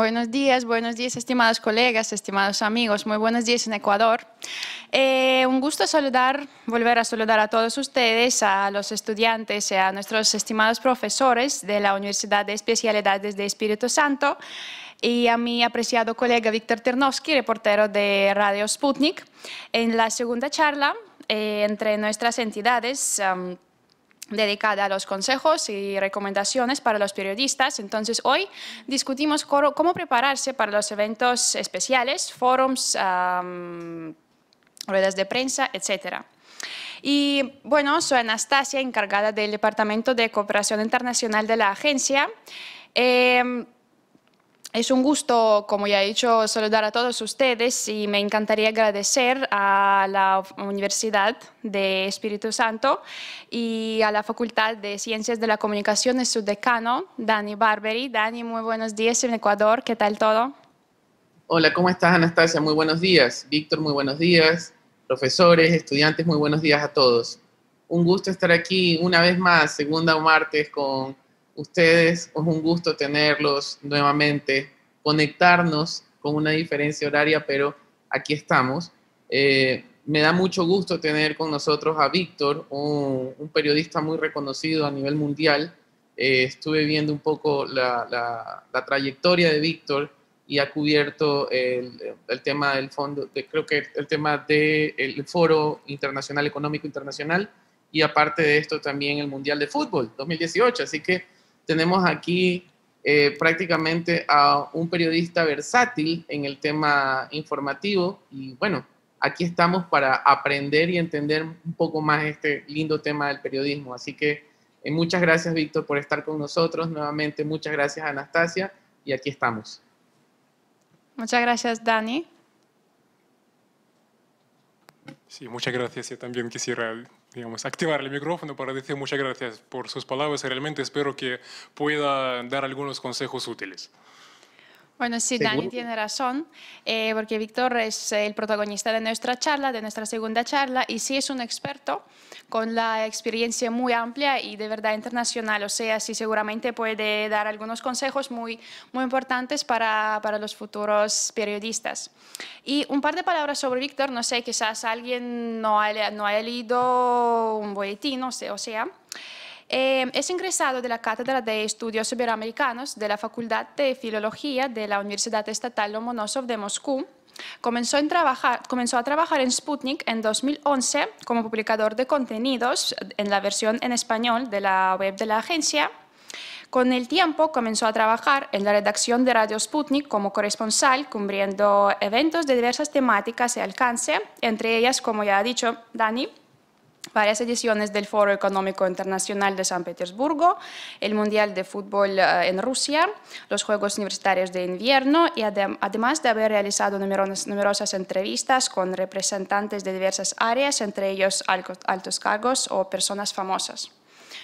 Buenos días, buenos días, estimados colegas, estimados amigos. Muy buenos días en Ecuador. Eh, un gusto saludar, volver a saludar a todos ustedes, a los estudiantes, a nuestros estimados profesores de la Universidad de Especialidades de Espíritu Santo y a mi apreciado colega Víctor Ternovsky, reportero de Radio Sputnik. En la segunda charla eh, entre nuestras entidades, dedicada a los consejos y recomendaciones para los periodistas. Entonces, hoy discutimos cómo prepararse para los eventos especiales, forums, ruedas de prensa, etcétera. Y bueno, soy Anastasia, encargada del Departamento de Cooperación Internacional de la agencia. Em, es un gusto, como ya he dicho, saludar a todos ustedes y me encantaría agradecer a la Universidad de Espíritu Santo y a la Facultad de Ciencias de la Comunicación de su decano, Dani Barberi. Dani, muy buenos días en Ecuador. ¿Qué tal todo? Hola, ¿cómo estás, Anastasia? Muy buenos días. Víctor, muy buenos días. Profesores, estudiantes, muy buenos días a todos. Un gusto estar aquí una vez más, segunda o martes, con ustedes. Es un gusto tenerlos nuevamente, conectarnos con una diferencia horaria, pero aquí estamos. Eh, me da mucho gusto tener con nosotros a Víctor, un, periodista muy reconocido a nivel mundial. Eh, estuve viendo un poco la, trayectoria de Víctor y ha cubierto el, tema del fondo, de, creo que el tema del el Foro Internacional Económico Internacional y aparte de esto también el Mundial de Fútbol 2018. Así que tenemos aquí eh, prácticamente a un periodista versátil en el tema informativo y bueno, aquí estamos para aprender y entender un poco más este lindo tema del periodismo. Así que eh, muchas gracias, Víctor, por estar con nosotros. Nuevamente, muchas gracias, Anastasia, y aquí estamos. Muchas gracias, Dani. Sí, muchas gracias. Yo también quisiera digamos, activar el micrófono para decir muchas gracias por sus palabras. Realmente espero que pueda dar algunos consejos útiles. Bueno, sí, Dani tiene razón, eh, porque Víctor es el protagonista de nuestra charla, de nuestra segunda charla, y sí es un experto con la experiencia muy amplia y de verdad internacional, o sea, sí seguramente puede dar algunos consejos muy, muy importantes para, para los futuros periodistas. Y un par de palabras sobre Víctor, no sé, quizás alguien no ha no ha leído un boletín, o sea eh, es ingresado de la Cátedra de Estudios Iberoamericanos de la Facultad de Filología de la Universidad Estatal Lomonosov de Moscú. Comenzó, trabajar, comenzó a trabajar en Sputnik en 2011 como publicador de contenidos en la versión en español de la web de la agencia. Con el tiempo comenzó a trabajar en la redacción de Radio Sputnik como corresponsal, cubriendo eventos de diversas temáticas y alcance, entre ellas, como ya ha dicho Dani, varias ediciones del Foro Económico Internacional de San Petersburgo, el Mundial de Fútbol eh, en Rusia, los Juegos Universitarios de Invierno y además de haber realizado numerosas, entrevistas con representantes de diversas áreas, entre ellos altos cargos o personas famosas.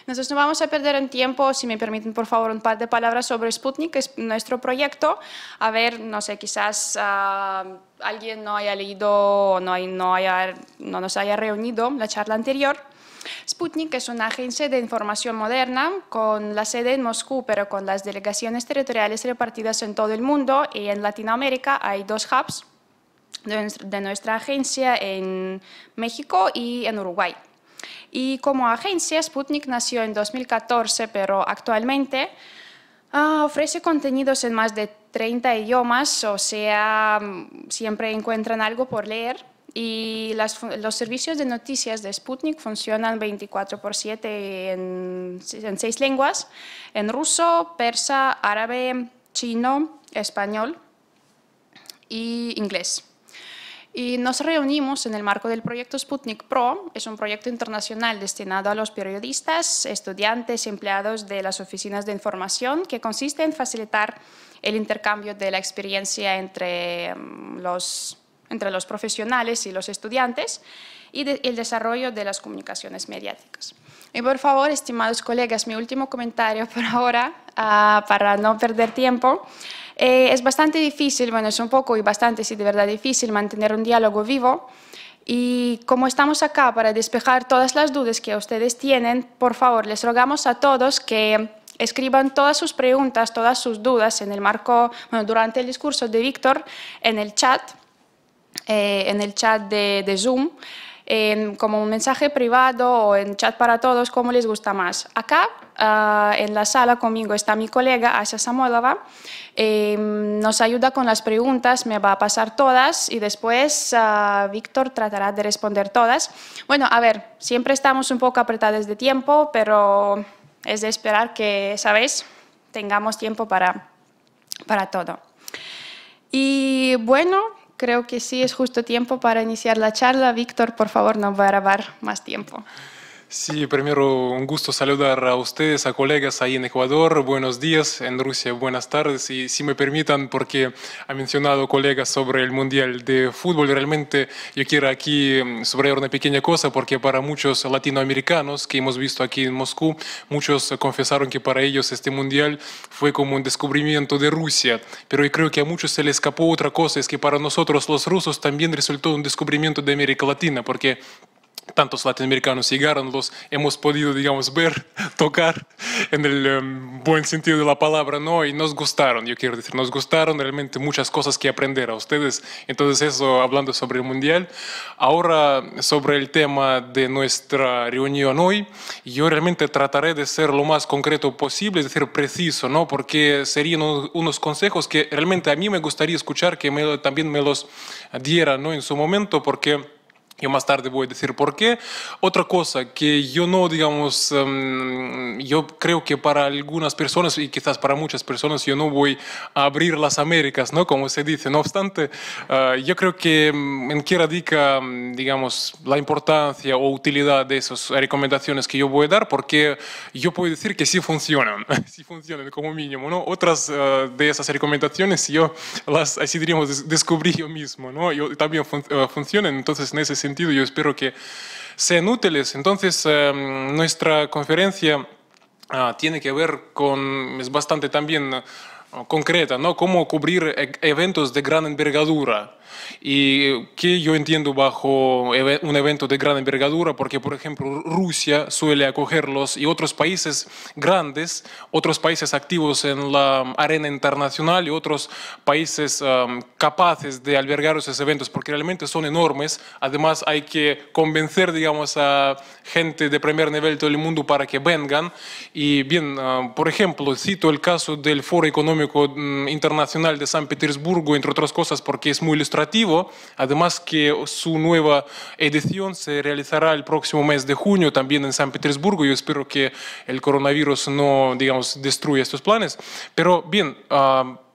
Nosotros no vamos a perder en tiempo, si me permiten por favor un par de palabras sobre Sputnik, es nuestro proyecto. A ver, no sé, quizás... Ah, alguien no haya leído o no, no, haya, no nos haya reunido la charla anterior. Sputnik es una agencia de información moderna con la sede en Moscú, pero con las delegaciones territoriales repartidas en todo el mundo y en Latinoamérica hay dos hubs de nuestra agencia en México y en Uruguay. Y como agencia, Sputnik nació en 2014, pero actualmente ah, ofrece contenidos en más de 30 idiomas, o sea, siempre encuentran algo por leer. Y los servicios de noticias de Sputnik funcionan 24 por 7 en, en seis lenguas, en ruso, persa, árabe, chino, español y inglés. Y nos reunimos en el marco del proyecto Sputnik Pro, es un proyecto internacional destinado a los periodistas, estudiantes, empleados de las oficinas de información, que consiste en facilitar el intercambio de la experiencia entre mm, los, entre los profesionales y los estudiantes y el desarrollo de las comunicaciones mediáticas. Y por favor, estimados colegas, mi último comentario por ahora, ah, para no perder tiempo, eh, es bastante difícil, bueno, es un poco y bastante, sí, de verdad difícil mantener un diálogo vivo. Y como estamos acá para despejar todas las dudas que ustedes tienen, por favor, les rogamos a todos que escriban todas sus preguntas, todas sus dudas en el marco, bueno, durante el discurso de Víctor en el chat, eh, en el chat de, Zoom. como un mensaje privado o en chat para todos, como les gusta más. Acá Ah, en la sala conmigo está mi colega Asia Samolova. Em, nos ayuda con las preguntas, me va a pasar todas y después ah, Víctor tratará de responder todas. Bueno, a ver, siempre estamos un poco apretados de tiempo, pero es de esperar que, ¿sabéis? Tengamos tiempo para, para todo. Y bueno, creo que sí es justo tiempo para iniciar la charla. Víctor, por favor, no va a grabar más tiempo. Sí, primero un gusto saludar a ustedes, a colegas ahí en Ecuador. Buenos días, en Rusia buenas tardes. Y si me permitan, porque ha mencionado colegas sobre el Mundial de Fútbol, realmente yo quiero aquí mm, subrayar una pequeña cosa, porque para muchos latinoamericanos que hemos visto aquí en Moscú, muchos confesaron que para ellos este Mundial fue como un descubrimiento de Rusia. Pero yo creo que a muchos se les escapó otra cosa, es que para nosotros los rusos también resultó un descubrimiento de América Latina, porque tantos latinoamericanos llegaron, los hemos podido, digamos, ver, tocar, en el em, buen sentido de la palabra, ¿no? Y nos gustaron, yo quiero decir, nos gustaron realmente muchas cosas que aprender a ustedes. Entonces eso, hablando sobre el Mundial. Ahora, sobre el tema de nuestra reunión hoy, yo realmente trataré de ser lo más concreto posible, es decir, preciso, ¿no? Porque serían unos consejos que realmente a mí me gustaría escuchar, que me, también me los diera, ¿no? En su momento, porque yo más tarde voy a decir por qué. Otra cosa que yo no, digamos, em, yo creo que para algunas personas y quizás para muchas personas yo no voy a abrir las Américas, ¿no? Como se dice. No obstante, ah, yo creo que em, en qué radica, em, digamos, la importancia o utilidad de esas recomendaciones que yo voy a dar, porque yo puedo decir que sí funcionan, sí funcionan como mínimo, ¿no? Otras ah, de esas recomendaciones yo las, así diríamos, descubrí yo mismo, ¿no? Yo también ah, funcionan, entonces en ese yo espero que sean útiles. Entonces, em, nuestra conferencia ah, tiene que ver con, es bastante también concreta, ¿no? Cómo cubrir e, eventos de gran envergadura. Y que yo entiendo bajo un evento de gran envergadura, porque por ejemplo Rusia suele acogerlos y otros países grandes, otros países activos en la um, arena internacional y otros países um, capaces de albergar esos eventos, porque realmente son enormes. Además hay que convencer, digamos, a gente de primer nivel de todo el mundo para que vengan. Y bien, um, por ejemplo, cito el caso del Foro Económico Mm, internacional de San Petersburgo, entre otras cosas porque es muy ilustrativo. Además que su nueva edición se realizará el próximo mes de junio también en San Petersburgo. Yo espero que el coronavirus no, digamos, destruya estos planes. Pero bien...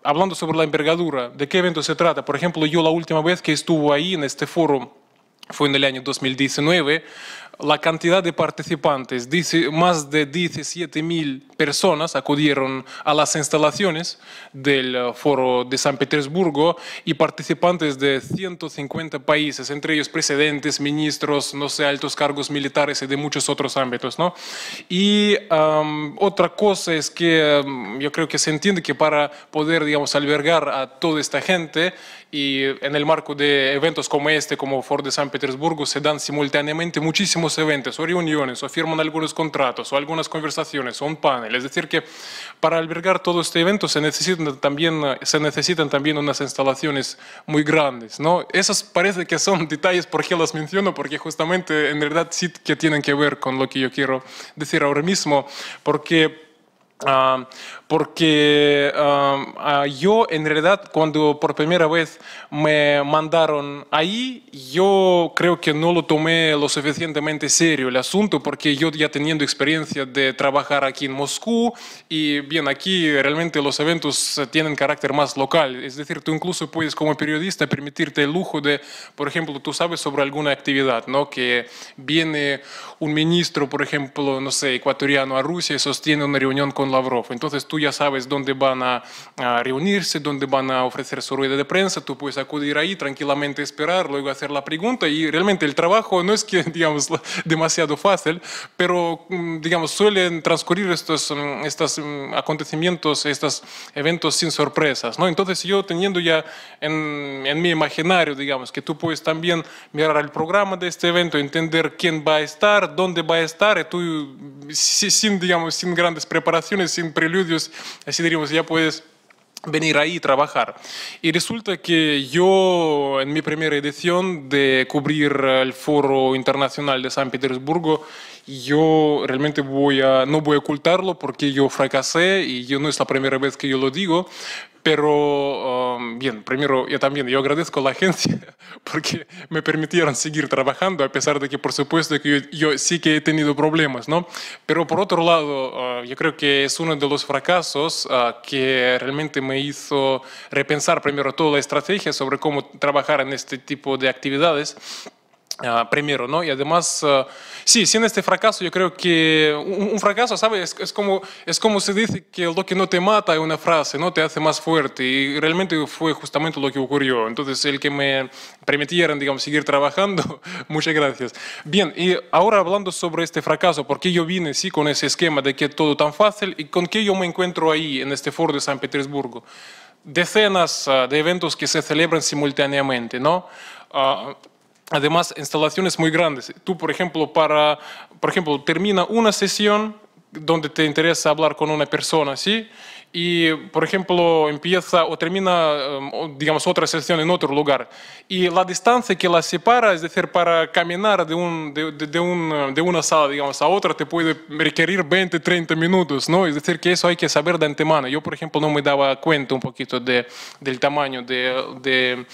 hablando sobre la envergadura, ¿de qué evento se trata? Por ejemplo, yo la última vez que estuve ahí en este foro fue en el año 2019 la cantidad de participantes, dice, más de 17.000 personas acudieron a las instalaciones del eh, Foro de San Petersburgo y participantes de 150 países, entre ellos presidentes, ministros, no sé, altos cargos militares y de muchos otros ámbitos. ¿no? Y otra cosa es que yo creo que se entiende que para poder, digamos, albergar a toda esta gente y en el marco de eventos como este, como Foro de San Petersburgo, se dan simultáneamente muchísimos eventos o reuniones o firman algunos contratos o algunas conversaciones o un panel. Es decir, que para albergar todo este evento se necesitan también, se necesitan también unas instalaciones muy grandes. ¿no? esas parece que son detalles por qué los menciono, porque justamente en verdad sí que tienen que ver con lo que yo quiero decir ahora mismo, porque... Ah, porque ah, yo en realidad cuando por primera vez me mandaron ahí, yo creo que no lo tomé lo suficientemente serio el asunto, porque yo ya teniendo experiencia de trabajar aquí en Moscú, y bien, aquí realmente los eventos eh, tienen carácter más local, es decir, tú incluso puedes como periodista permitirte el lujo de, por ejemplo, tú sabes sobre alguna actividad, ¿no? Que viene un ministro, por ejemplo, no sé, ecuatoriano a Rusia y sostiene una reunión con Lavrov, entonces tú ya sabes dónde van a, reunirse, dónde van a ofrecer su rueda de prensa, tú puedes acudir ahí tranquilamente, esperar, luego hacer la pregunta y realmente el trabajo no es que, digamos, demasiado fácil, pero, mm, digamos, suelen transcurrir estos, mm, estos mm, acontecimientos, estos eventos sin sorpresas, ¿no? Entonces yo teniendo ya en, en mi imaginario, digamos, que tú puedes también mirar el programa de este evento, entender quién va a estar, dónde va a estar, tú sin, digamos, sin grandes preparaciones, sin preludios, así diríamos, ya puedes venir ahí y trabajar. Y resulta que yo en mi primera edición de cubrir el Foro Internacional de San Petersburgo yo realmente voy a, no voy a ocultarlo porque yo fracasé y yo no es la primera vez que yo lo digo, pero um, bien, primero yo también, yo agradezco a la agencia porque me permitieron seguir trabajando, a pesar de que por supuesto que yo, sí que he tenido problemas, ¿no? Pero por otro lado, uh, yo creo que es uno de los fracasos uh, que realmente me hizo repensar primero toda la estrategia sobre cómo trabajar en este tipo de actividades primero, ¿no? Y además, sí, sin este fracaso, yo creo que un, fracaso, ¿sabes? Es, como, es como se dice que lo que no te mata es una frase, ¿no? Te hace más fuerte. Y realmente fue justamente lo que ocurrió. Entonces, el que me permitieran, digamos, seguir trabajando, muchas gracias. Bien, y ahora hablando sobre este fracaso, ¿por qué yo vine, sí, con ese esquema de que todo tan fácil y con qué yo me encuentro ahí, en este foro de San Petersburgo. Decenas de eventos que se celebran simultáneamente, ¿no? además instalaciones muy grandes. Tú, por ejemplo, para, por ejemplo, termina una sesión donde te interesa hablar con una persona, ¿sí? Y, por ejemplo, empieza o termina, em, digamos, otra sesión en otro lugar. Y la distancia que la separa, es decir, para caminar de, un, de, un, de una sala, digamos, a otra, te puede requerir 20, 30 minutos, ¿no? Es decir, que eso hay que saber de antemano. Yo, por ejemplo, no me daba cuenta un poquito del tamaño de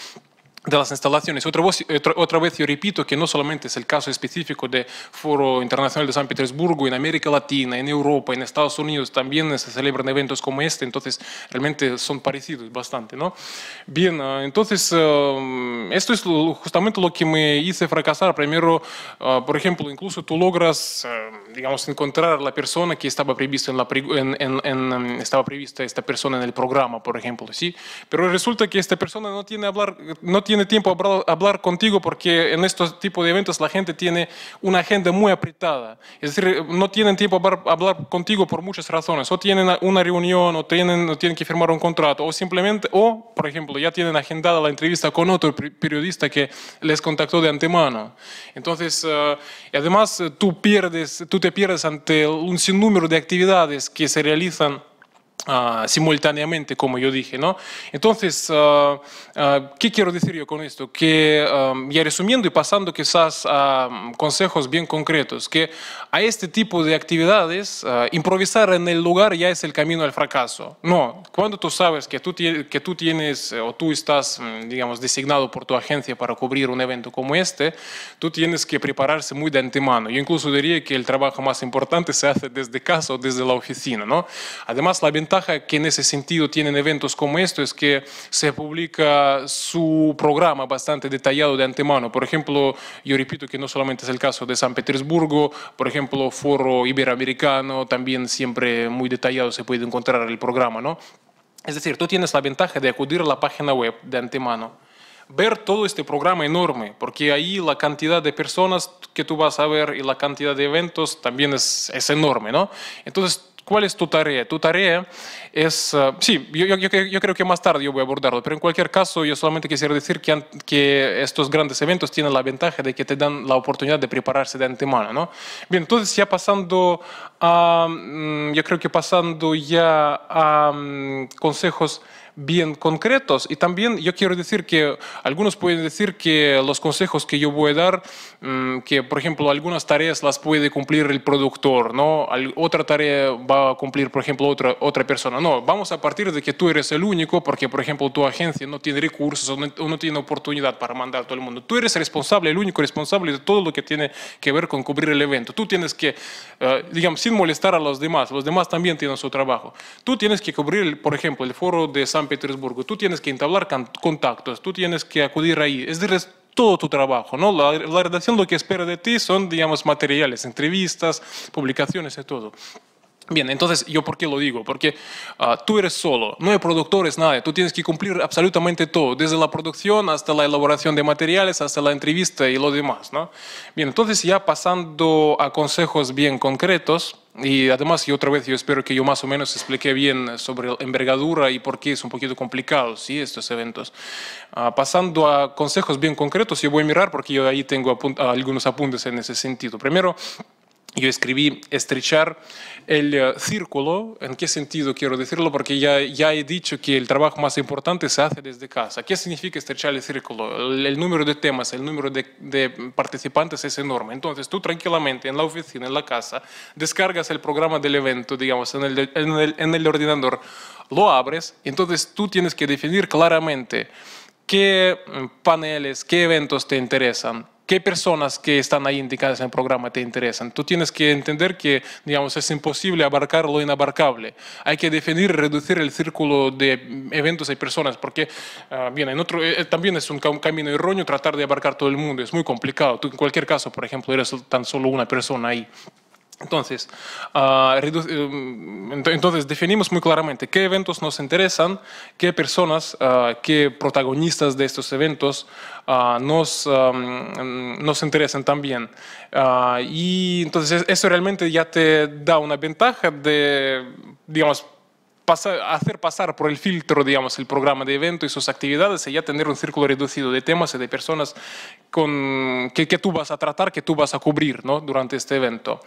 de las instalaciones. Otra vez, otra vez, yo repito que no solamente es el caso específico de Foro Internacional de San Petersburgo, en América Latina, en Europa, en Estados Unidos también se celebran eventos como este, entonces realmente son parecidos bastante. ¿no? Bien, ah, entonces ah, esto es justamente lo que me hice fracasar. Primero, ah, por ejemplo, incluso tú logras, digamos, encontrar la persona que estaba prevista en la estaba prevista esta persona en el programa, por ejemplo, sí, pero resulta que esta persona no tiene hablar, no tiene tiene tiempo para hablar contigo porque en estos tipos de eventos la gente tiene una agenda muy apretada. Es decir, no tienen tiempo para hablar contigo por muchas razones. O tienen una reunión, o tienen, tienen que firmar un contrato, o simplemente, o, por ejemplo, ya tienen agendada la entrevista con otro periodista que les contactó de antemano. Entonces, eh, además, eh, tú, pierdes, tú te pierdes ante un sinnúmero de actividades que se realizan Ah, simultáneamente, como yo dije, ¿no? Entonces, ah, ah, ¿qué quiero decir yo con esto? Que ya resumiendo y pasando quizás a mm, consejos bien concretos, que a este tipo de actividades, improvisar en el lugar ya es el camino al fracaso. No, cuando tú sabes que tú, que tú tienes eh, o tú estás, mm, digamos, designado por tu agencia para cubrir un evento como este, tú tienes que prepararse muy de antemano. Yo incluso diría que el trabajo más importante se hace desde casa o desde la oficina, ¿no? Además, la ventaja que en ese sentido tienen eventos como esto es que se publica su programa bastante detallado de antemano. Por ejemplo, yo repito que no solamente es el caso de San Petersburgo, por ejemplo, Foro Iberoamericano, también siempre muy detallado se puede encontrar el programa, ¿no? Es decir, tú tienes la ventaja de acudir a la página web de antemano ver todo este programa enorme, porque ahí la cantidad de personas que tú vas a ver y la cantidad de eventos también es, es enorme, ¿no? Entonces, ¿Cuál es tu tarea? Tu tarea es, eh, sí, yo, creo que más tarde yo voy a abordarlo, pero en cualquier caso yo solamente quisiera decir que, estos grandes eventos tienen la ventaja de que te dan la oportunidad de prepararse de antemano, ¿no? Bien, entonces ya pasando a, mm, yo creo que pasando ya a mm, consejos bien concretos. Y también yo quiero decir que algunos pueden decir que los consejos que yo voy a dar, mm, que por ejemplo algunas tareas las puede cumplir el productor, ¿no? otra tarea va a cumplir por ejemplo otra, otra persona. No, vamos a partir de que tú eres el único porque por ejemplo tu agencia no tiene recursos o no, tiene oportunidad para mandar a todo el mundo. Tú eres responsable, el único responsable de todo lo que tiene que ver con cubrir el evento. Tú tienes que, eh, digamos, sin molestar a los demás, los demás también tienen su trabajo. Tú tienes que cubrir, por ejemplo, el foro de San Petersburgo, tú tienes que entablar contactos, tú tienes que acudir ahí, es decir, es todo tu trabajo, ¿no? La, redacción lo que espera de ti son, digamos, materiales, entrevistas, publicaciones y todo. Bien, entonces yo por qué lo digo, porque ah, tú eres solo, no hay productores, nada, tú tienes que cumplir absolutamente todo, desde la producción hasta la elaboración de materiales, hasta la entrevista y lo demás, ¿no? Bien, entonces ya pasando a consejos bien concretos, y además, y otra vez, yo espero que yo más o menos expliqué bien sobre envergadura y por qué es un poquito complicado, ¿sí? Estos eventos. Ah, pasando a consejos bien concretos, yo voy a mirar porque yo ahí tengo algunos apuntes en ese sentido. Primero, yo escribí estrechar el eh, círculo, ¿en qué sentido quiero decirlo? Porque ya, ya he dicho que el trabajo más importante se hace desde casa. ¿Qué significa estrechar el círculo? El, número de temas, el número de, participantes es enorme. Entonces tú tranquilamente en la oficina, en la casa, descargas el programa del evento, digamos, en el, en el, en el ordenador, lo abres, entonces tú tienes que definir claramente qué mm, paneles, qué eventos te interesan qué personas que están ahí indicadas en el programa te interesan. Tú tienes que entender que, digamos, es imposible abarcar lo inabarcable. Hay que definir, reducir el círculo de mm, eventos y personas, porque, ah, bien, en otro, eh, eh, también es un camino erróneo tratar de abarcar todo el mundo, es muy complicado. Tú, en cualquier caso, por ejemplo, eres tan solo una persona ahí. Entonces, ah, em, entonces, definimos muy claramente qué eventos nos interesan, qué personas, ah, qué protagonistas de estos eventos ah, nos, nos, interesan también. y entonces eso realmente ya te da una ventaja de, digamos, hacer pasar por el filtro, digamos, el programa de evento y sus actividades y ya tener un círculo reducido de temas y de personas con, que, tú vas a tratar, que tú vas a cubrir ¿no? durante este evento.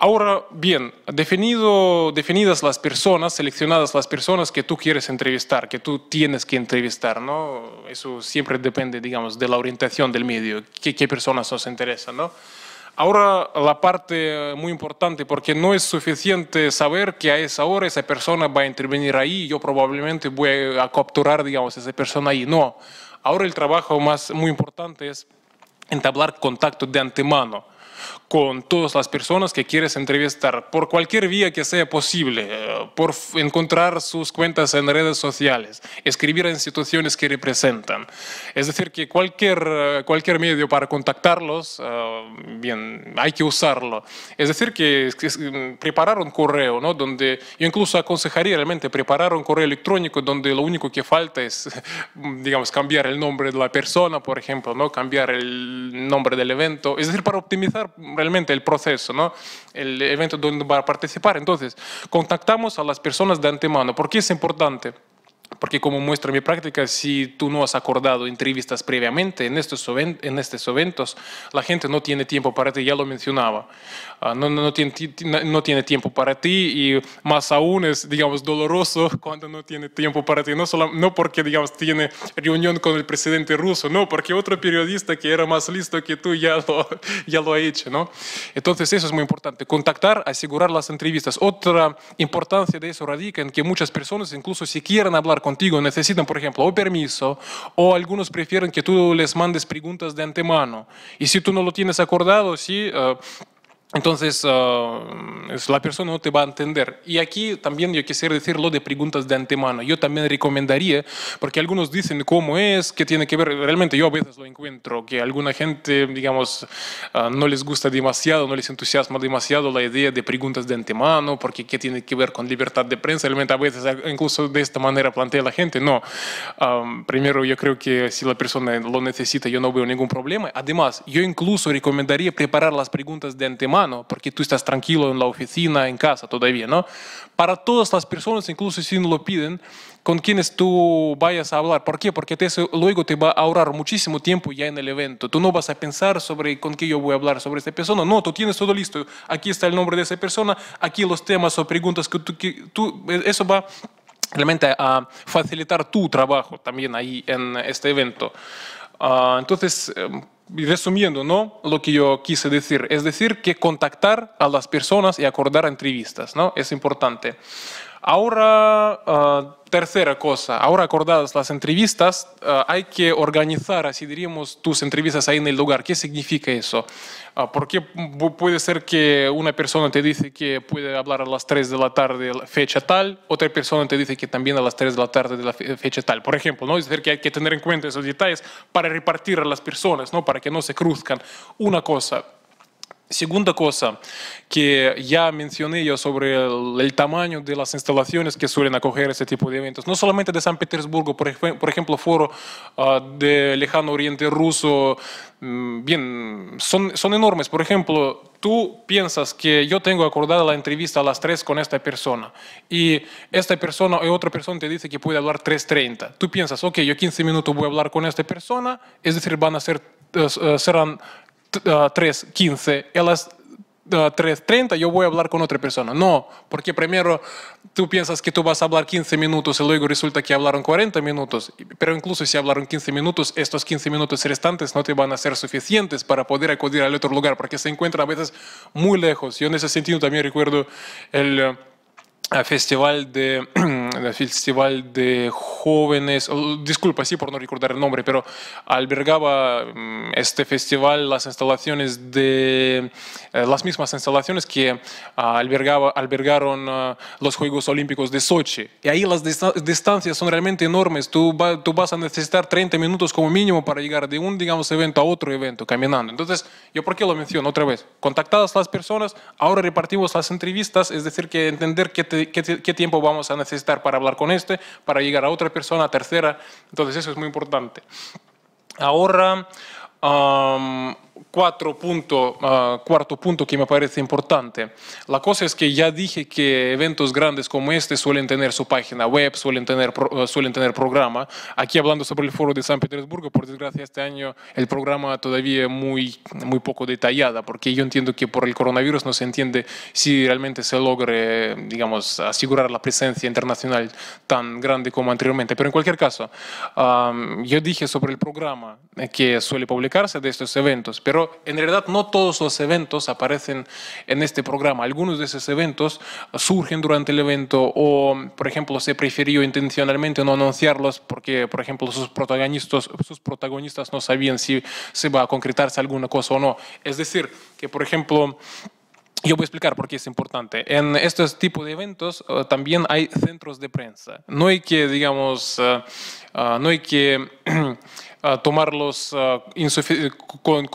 Ahora bien, definido, definidas las personas, seleccionadas las personas que tú quieres entrevistar, que tú tienes que entrevistar, ¿no? Eso siempre depende, digamos, de la orientación del medio, qué, qué personas nos interesan, ¿no? Ahora la parte eh, muy importante, porque no es suficiente saber que a esa hora esa persona va a intervenir ahí, yo probablemente voy a capturar, digamos, a esa persona ahí. No, ahora el trabajo más muy importante es entablar contacto de antemano con todas las personas que quieres entrevistar, por cualquier vía que sea posible, eh, por encontrar sus cuentas en redes sociales, escribir a instituciones que representan. Es decir, que cualquier, eh, cualquier medio para contactarlos, eh, bien, hay que usarlo. Es decir, que mm, preparar un correo, ¿no? Donde yo incluso aconsejaría realmente preparar un correo electrónico donde lo único que falta es, digamos, cambiar el nombre de la persona, por ejemplo, ¿no? Cambiar el nombre del evento. Es decir, para optimizar realmente el proceso, ¿no? el evento donde va a participar. Entonces, contactamos a las personas de antemano. ¿Por qué es importante? Porque como muestra mi práctica, si tú no has acordado entrevistas previamente en estos, en estos eventos, la gente no tiene tiempo para ti, ya lo mencionaba. Ah, no, no, no, tiene, no tiene tiempo para ti y más aún es, digamos, doloroso cuando no tiene tiempo para ti. No, solo, no porque, digamos, tiene reunión con el presidente ruso, no, porque otro periodista que era más listo que tú ya lo, ya lo ha hecho, ¿no? Entonces eso es muy importante, contactar, asegurar las entrevistas. Otra importancia de eso radica en que muchas personas, incluso si quieren hablar con contigo necesitan, por ejemplo, o permiso, o algunos prefieren que tú les mandes preguntas de antemano. Y si tú no lo tienes acordado, sí... Eh, entonces, ah, la persona no te va a entender. Y aquí también yo quisiera decir lo de preguntas de antemano. Yo también recomendaría, porque algunos dicen cómo es, qué tiene que ver. Realmente yo a veces lo encuentro, que alguna gente, digamos, ah, no les gusta demasiado, no les entusiasma demasiado la idea de preguntas de antemano, porque qué tiene que ver con libertad de prensa. Realmente a veces ah, incluso de esta manera plantea la gente. No, primero yo creo que si la persona lo necesita, yo no veo ningún problema. Además, yo incluso recomendaría preparar las preguntas de antemano porque tú estás tranquilo en la oficina, en casa todavía, ¿no? Para todas las personas, incluso si no lo piden, con quienes tú vayas a hablar. ¿Por qué? Porque te, luego te va a ahorrar muchísimo tiempo ya en el evento. Tú no vas a pensar sobre con qué yo voy a hablar sobre esta persona. No, tú tienes todo listo. Aquí está el nombre de esa persona, aquí los temas o preguntas que tú... tú eso va realmente a facilitar tu trabajo también ahí en este evento. Ah, entonces, em, resumiendo ¿no? lo que yo quise decir, es decir, que contactar a las personas y acordar entrevistas, ¿no? es importante. Ahora, ah, tercera cosa, ahora acordadas las entrevistas, ah, hay que organizar, así diríamos, tus entrevistas ahí en el lugar. ¿Qué significa eso? Ah, porque puede ser que una persona te dice que puede hablar a las 3 de la tarde, fecha tal, otra persona te dice que también a las 3 de la tarde de la fecha tal. Por ejemplo, ¿no? es decir, que hay que tener en cuenta esos detalles para repartir a las personas, ¿no? para que no se cruzcan. Una cosa, Segunda cosa que ya mencioné yo sobre el, tamaño de las instalaciones que suelen acoger este tipo de eventos, no solamente de San Petersburgo, por, ejemplo, por ejemplo foro ah, de lejano oriente ruso, mm, bien, son, son enormes. Por ejemplo, tú piensas que yo tengo acordada la entrevista a las 3 con esta persona y esta persona o eh, otra persona te dice que puede hablar 3.30. Tú piensas, ok, yo 15 minutos voy a hablar con esta persona, es decir, van a ser, eh, eh, serán 3.15, a las 3.30 yo voy a hablar con otra persona. No, porque primero tú piensas que tú vas a hablar 15 minutos y luego resulta que hablaron 40 minutos, pero incluso si hablaron 15 minutos, estos 15 minutos restantes no te van a ser suficientes para poder acudir al otro lugar, porque se encuentran a veces muy lejos. Yo en ese sentido también recuerdo el festival de, festival de jóvenes, disculpa, sí por no recordar el nombre, pero albergaba mm, este festival las instalaciones de, eh, las mismas instalaciones que ah, albergaba, albergaron ah, los Juegos Olímpicos de Sochi. Y ahí las distancias son realmente enormes, tú, tú vas a necesitar 30 minutos como mínimo para llegar de un, digamos, evento a otro evento caminando. Entonces, ¿yo por qué lo menciono otra vez? Contactadas las personas, ahora repartimos las entrevistas, es decir, que entender que te qué, tiempo vamos a necesitar para hablar con este, para llegar a otra persona, tercera. Entonces eso es muy importante. Ahora, cuatro ah, cuarto punto que me parece importante. La cosa es que ya dije que eventos grandes como este suelen tener su página web, suelen tener, ah, suelen tener programa. Aquí hablando sobre el foro de San Petersburgo, por desgracia este año el programa todavía muy, muy poco detallado, porque yo entiendo que por el coronavirus no se entiende si realmente se logre, digamos, asegurar la presencia internacional tan grande como anteriormente. Pero en cualquier caso, ah, yo dije sobre el programa que suele publicarse de estos eventos, pero en realidad no todos los eventos aparecen en este programa. Algunos de esos eventos surgen durante el evento o, por ejemplo, se prefirió intencionalmente no anunciarlos porque, por ejemplo, sus protagonistas, sus protagonistas no sabían si se va a concretarse alguna cosa o no. Es decir, que, por ejemplo, yo voy a explicar por qué es importante. En estos tipos de eventos eh, también hay centros de prensa. No hay que, digamos, eh, eh, no hay que tomarlos ah,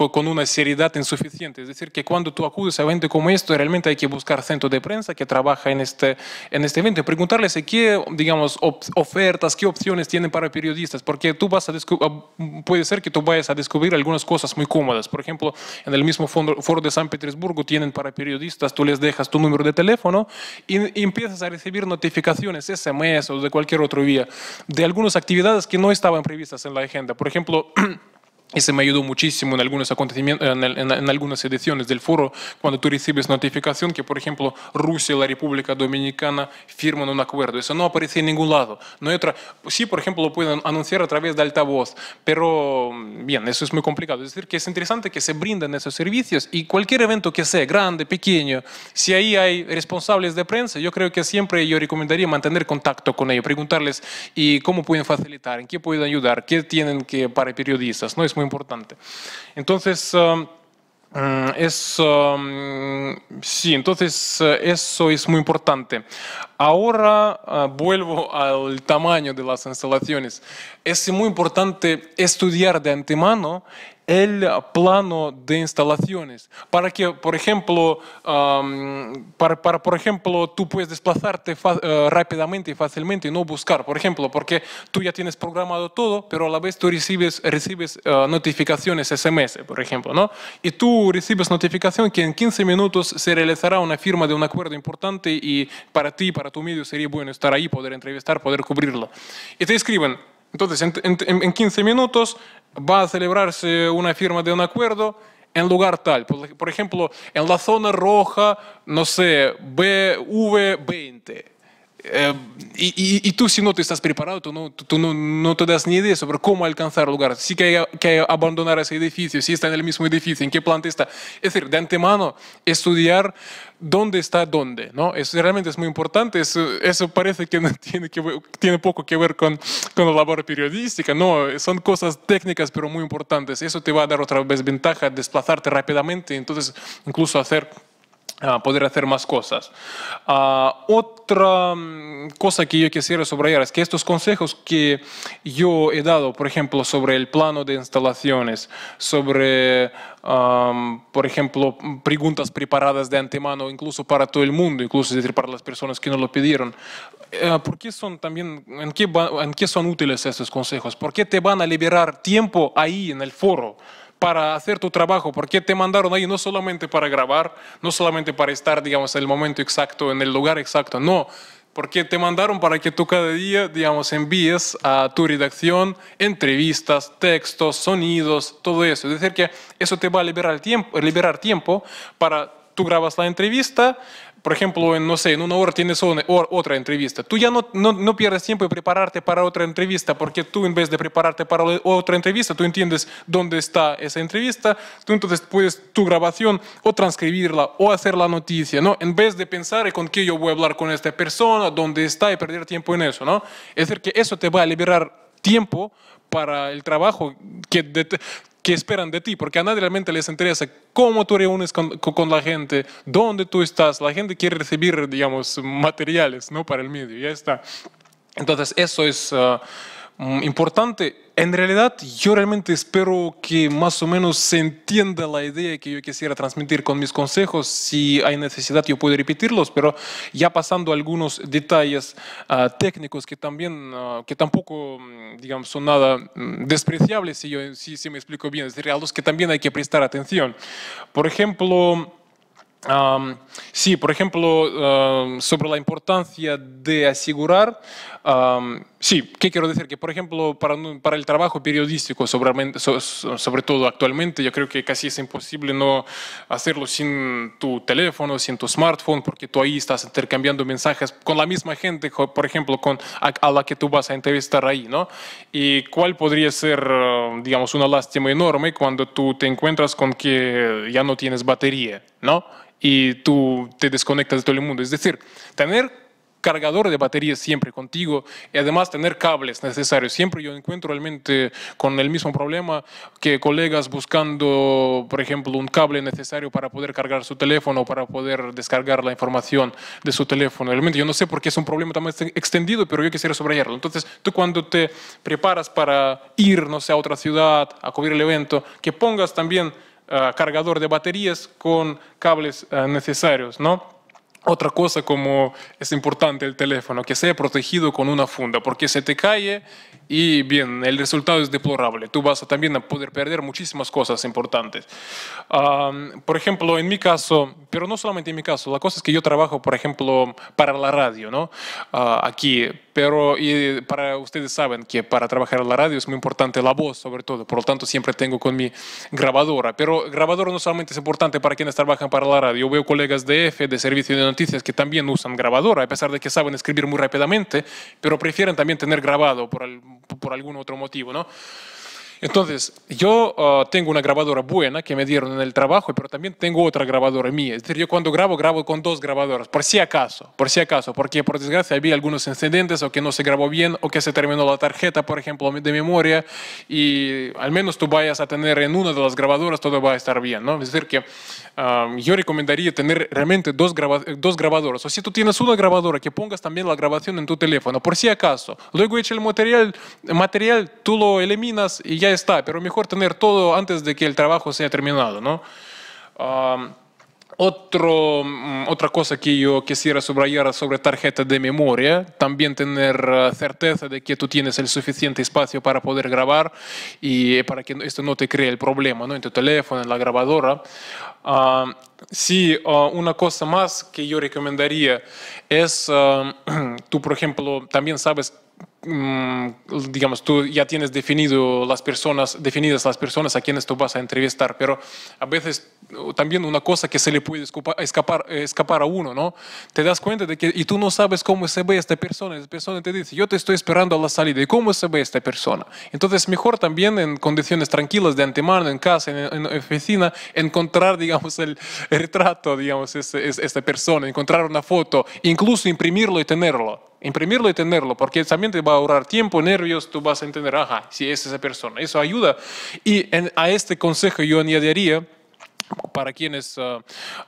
con, una seriedad insuficiente. Es decir, que cuando tú acudes a eventos como esto, realmente hay que buscar centro de prensa que trabaja en este, en este evento y preguntarles qué, digamos, ofertas, qué opciones tienen para periodistas, porque tú vas a ah, puede ser que tú vayas a descubrir algunas cosas muy cómodas. Por ejemplo, en el mismo foro de San Petersburgo tienen para periodistas, tú les dejas tu número de teléfono y, empiezas a recibir notificaciones, SMS o de cualquier otro día, de algunas actividades que no estaban previstas en la agenda. Por ejemplo, Ese me ayudó muchísimo en, algunos acontecimientos, en, en, algunas ediciones del foro, cuando tú recibes notificación que, por ejemplo, Rusia y la República Dominicana firman un acuerdo. Eso no aparece en ningún lado. No otra. Sí, por ejemplo, lo pueden anunciar a través de altavoz, pero mm, bien, eso es muy complicado. Es decir, que es interesante que se brindan esos servicios y cualquier evento que sea, grande, pequeño, si ahí hay responsables de prensa, yo creo que siempre yo recomendaría mantener contacto con ellos, preguntarles y cómo pueden facilitar, en qué pueden ayudar, qué tienen que para periodistas. ¿no? Es muy importante. Entonces, um, mm, eso um, sí, entonces eh, eso es muy importante. Ahora ah, vuelvo al tamaño de las instalaciones. Es muy importante estudiar de antemano el plano de instalaciones para que, por ejemplo, para, por ejemplo, tú puedes desplazarte eh, rápidamente y fácilmente y no buscar, por ejemplo, porque tú ya tienes programado todo, pero a la vez tú recibes, recibes eh, notificaciones SMS, por ejemplo, ¿no? Y tú recibes notificación que en 15 minutos se realizará una firma de un acuerdo importante y para ti, para tu medio sería bueno estar ahí, poder entrevistar, poder cubrirlo. Y te escriben, entonces, en, en, 15 minutos va a celebrarse una firma de un acuerdo en lugar tal. Por ejemplo, en la zona roja, no sé, BV20. Em, y, y, tú, si no te estás preparado, tú, no, tú no, no, te das ni idea sobre cómo alcanzar lugar. Si que hay que abandonar ese edificio, si está en el mismo edificio, en qué planta está. Es decir, de antemano, estudiar dónde está dónde. ¿no? eso realmente es muy importante. Eso, parece que tiene, que tiene poco que ver con, con la labor periodística. No, son cosas técnicas, pero muy importantes. Eso te va a dar otra vez ventaja, desplazarte rápidamente, entonces incluso hacer poder hacer más cosas. Ah, otra mm, cosa que yo quisiera subrayar es que estos consejos que yo he dado, por ejemplo, sobre el plano de instalaciones, sobre, por ejemplo, preguntas preparadas de antemano, incluso para todo el mundo, incluso decir, para las personas que no lo pidieron, eh, ¿por son también, en qué, en qué son útiles estos consejos? ¿Por qué te van a liberar tiempo ahí en el foro? para hacer tu trabajo? porque te mandaron ahí no solamente para grabar, no solamente para estar, digamos, en el momento exacto, en el lugar exacto? No, porque te mandaron para que tú cada día, digamos, envíes a tu redacción entrevistas, textos, sonidos, todo eso. Es decir, que eso te va a liberar tiempo, liberar tiempo para tú grabas la entrevista, por ejemplo, en, no sé, en una hora tienes una, otra entrevista. Tú ya no, no, pierdes tiempo en prepararte para otra entrevista, porque tú en vez de prepararte para otra entrevista, tú entiendes dónde está esa entrevista, tú entonces puedes tu grabación o transcribirla o hacer la noticia, ¿no? En vez de pensar con qué yo voy a hablar con esta persona, dónde está y perder tiempo en eso, ¿no? Es decir, que eso te va a liberar tiempo para el trabajo que, que esperan de ti, porque a nadie realmente les interesa cómo tú reúnes con, la gente, dónde tú estás. La gente quiere recibir, digamos, materiales ¿no? para el medio, ya está. Entonces, eso es ah, mm, importante en realidad, yo realmente espero que más o menos se entienda la idea que yo quisiera transmitir con mis consejos. Si hay necesidad, yo puedo repetirlos, pero ya pasando algunos detalles ah, técnicos que también, ah, que tampoco, mm, digamos, son nada mm, despreciables, si, yo, si, me explico bien, es decir, a los que también hay que prestar atención. Por ejemplo, sí, por ejemplo, ah, sobre la importancia de asegurar Sí, ¿qué quiero decir? Que, por ejemplo, para, para el trabajo periodístico, sobre, sobre, todo actualmente, yo creo que casi es imposible no hacerlo sin tu teléfono, sin tu smartphone, porque tú ahí estás intercambiando mensajes con la misma gente, por ejemplo, con, a, a la que tú vas a entrevistar ahí, ¿no? Y cuál podría ser, um, digamos, una lástima enorme cuando tú te encuentras con que ya no tienes batería, ¿no? Y tú te desconectas de todo el mundo. Es decir, tener cargador de baterías siempre contigo y además tener cables necesarios. Siempre yo encuentro realmente con el mismo problema que colegas buscando, por ejemplo, un cable necesario para poder cargar su teléfono, o para poder descargar la información de su teléfono. Realmente yo no sé por qué es un problema tan extendido, pero yo quisiera subrayarlo. Entonces, tú cuando te preparas para ir, no sé, a otra ciudad, a cubrir el evento, que pongas también ah, cargador de baterías con cables ah, necesarios, ¿no? Otra cosa como es importante el teléfono, que sea protegido con una funda, porque se te cae y bien, el resultado es deplorable. Tú vas a también a poder perder muchísimas cosas importantes. por ejemplo, en mi caso, pero no solamente en mi caso, la cosa es que yo trabajo, por ejemplo, para la radio, ¿no? Ah, aquí, pero y para ustedes saben que para trabajar en la radio es muy importante la voz, sobre todo. Por lo tanto, siempre tengo con mi grabadora. Pero grabadora no solamente es importante para quienes trabajan para la radio. Yo veo colegas de EFE, de Servicio de Noticias, que también usan grabadora, a pesar de que saben escribir muy rápidamente, pero prefieren también tener grabado por el por algún otro motivo, ¿no? Entonces, yo ah, tengo una grabadora buena que me dieron en el trabajo, pero también tengo otra grabadora mía. Es decir, yo cuando grabo, grabo con dos grabadoras, por si acaso, por si acaso, porque por desgracia había algunos incidentes o que no se grabó bien o que se terminó la tarjeta, por ejemplo, de memoria, y al menos tú vayas a tener en una de las grabadoras, todo va a estar bien, ¿no? Es decir, que ah, yo recomendaría tener realmente dos, dos grabadoras. O si tú tienes una grabadora, que pongas también la grabación en tu teléfono, por si acaso. Luego echa el material, material tú lo eliminas y ya está, pero mejor tener todo antes de que el trabajo sea terminado, ¿no? otro, mm, otra cosa que yo quisiera subrayar sobre tarjeta de memoria, también tener eh, certeza de que tú tienes el suficiente espacio para poder grabar y para que esto no te cree el problema ¿no? en tu teléfono, en la grabadora. sí, ah, una cosa más que yo recomendaría es, tú por ejemplo también sabes Mm, digamos, tú ya tienes definido las personas, definidas las personas a quienes tú vas a entrevistar, pero a veces uh, también una cosa que se le puede escapar, escapar a uno, ¿no? Te das cuenta de que, y tú no sabes cómo se ve esta persona, esta persona te dice, yo te estoy esperando a la salida, ¿y cómo se ve esta persona? Entonces, mejor también en condiciones tranquilas de antemano, en casa, en, oficina, encontrar, digamos, el, retrato, digamos, es, esta persona, encontrar una foto, incluso imprimirlo y tenerlo, imprimirlo y tenerlo, porque también te va a ahorrar tiempo, nervios, tú vas a entender, ajá, si es esa persona. Eso ayuda. Y a este consejo yo añadiría para quienes ah,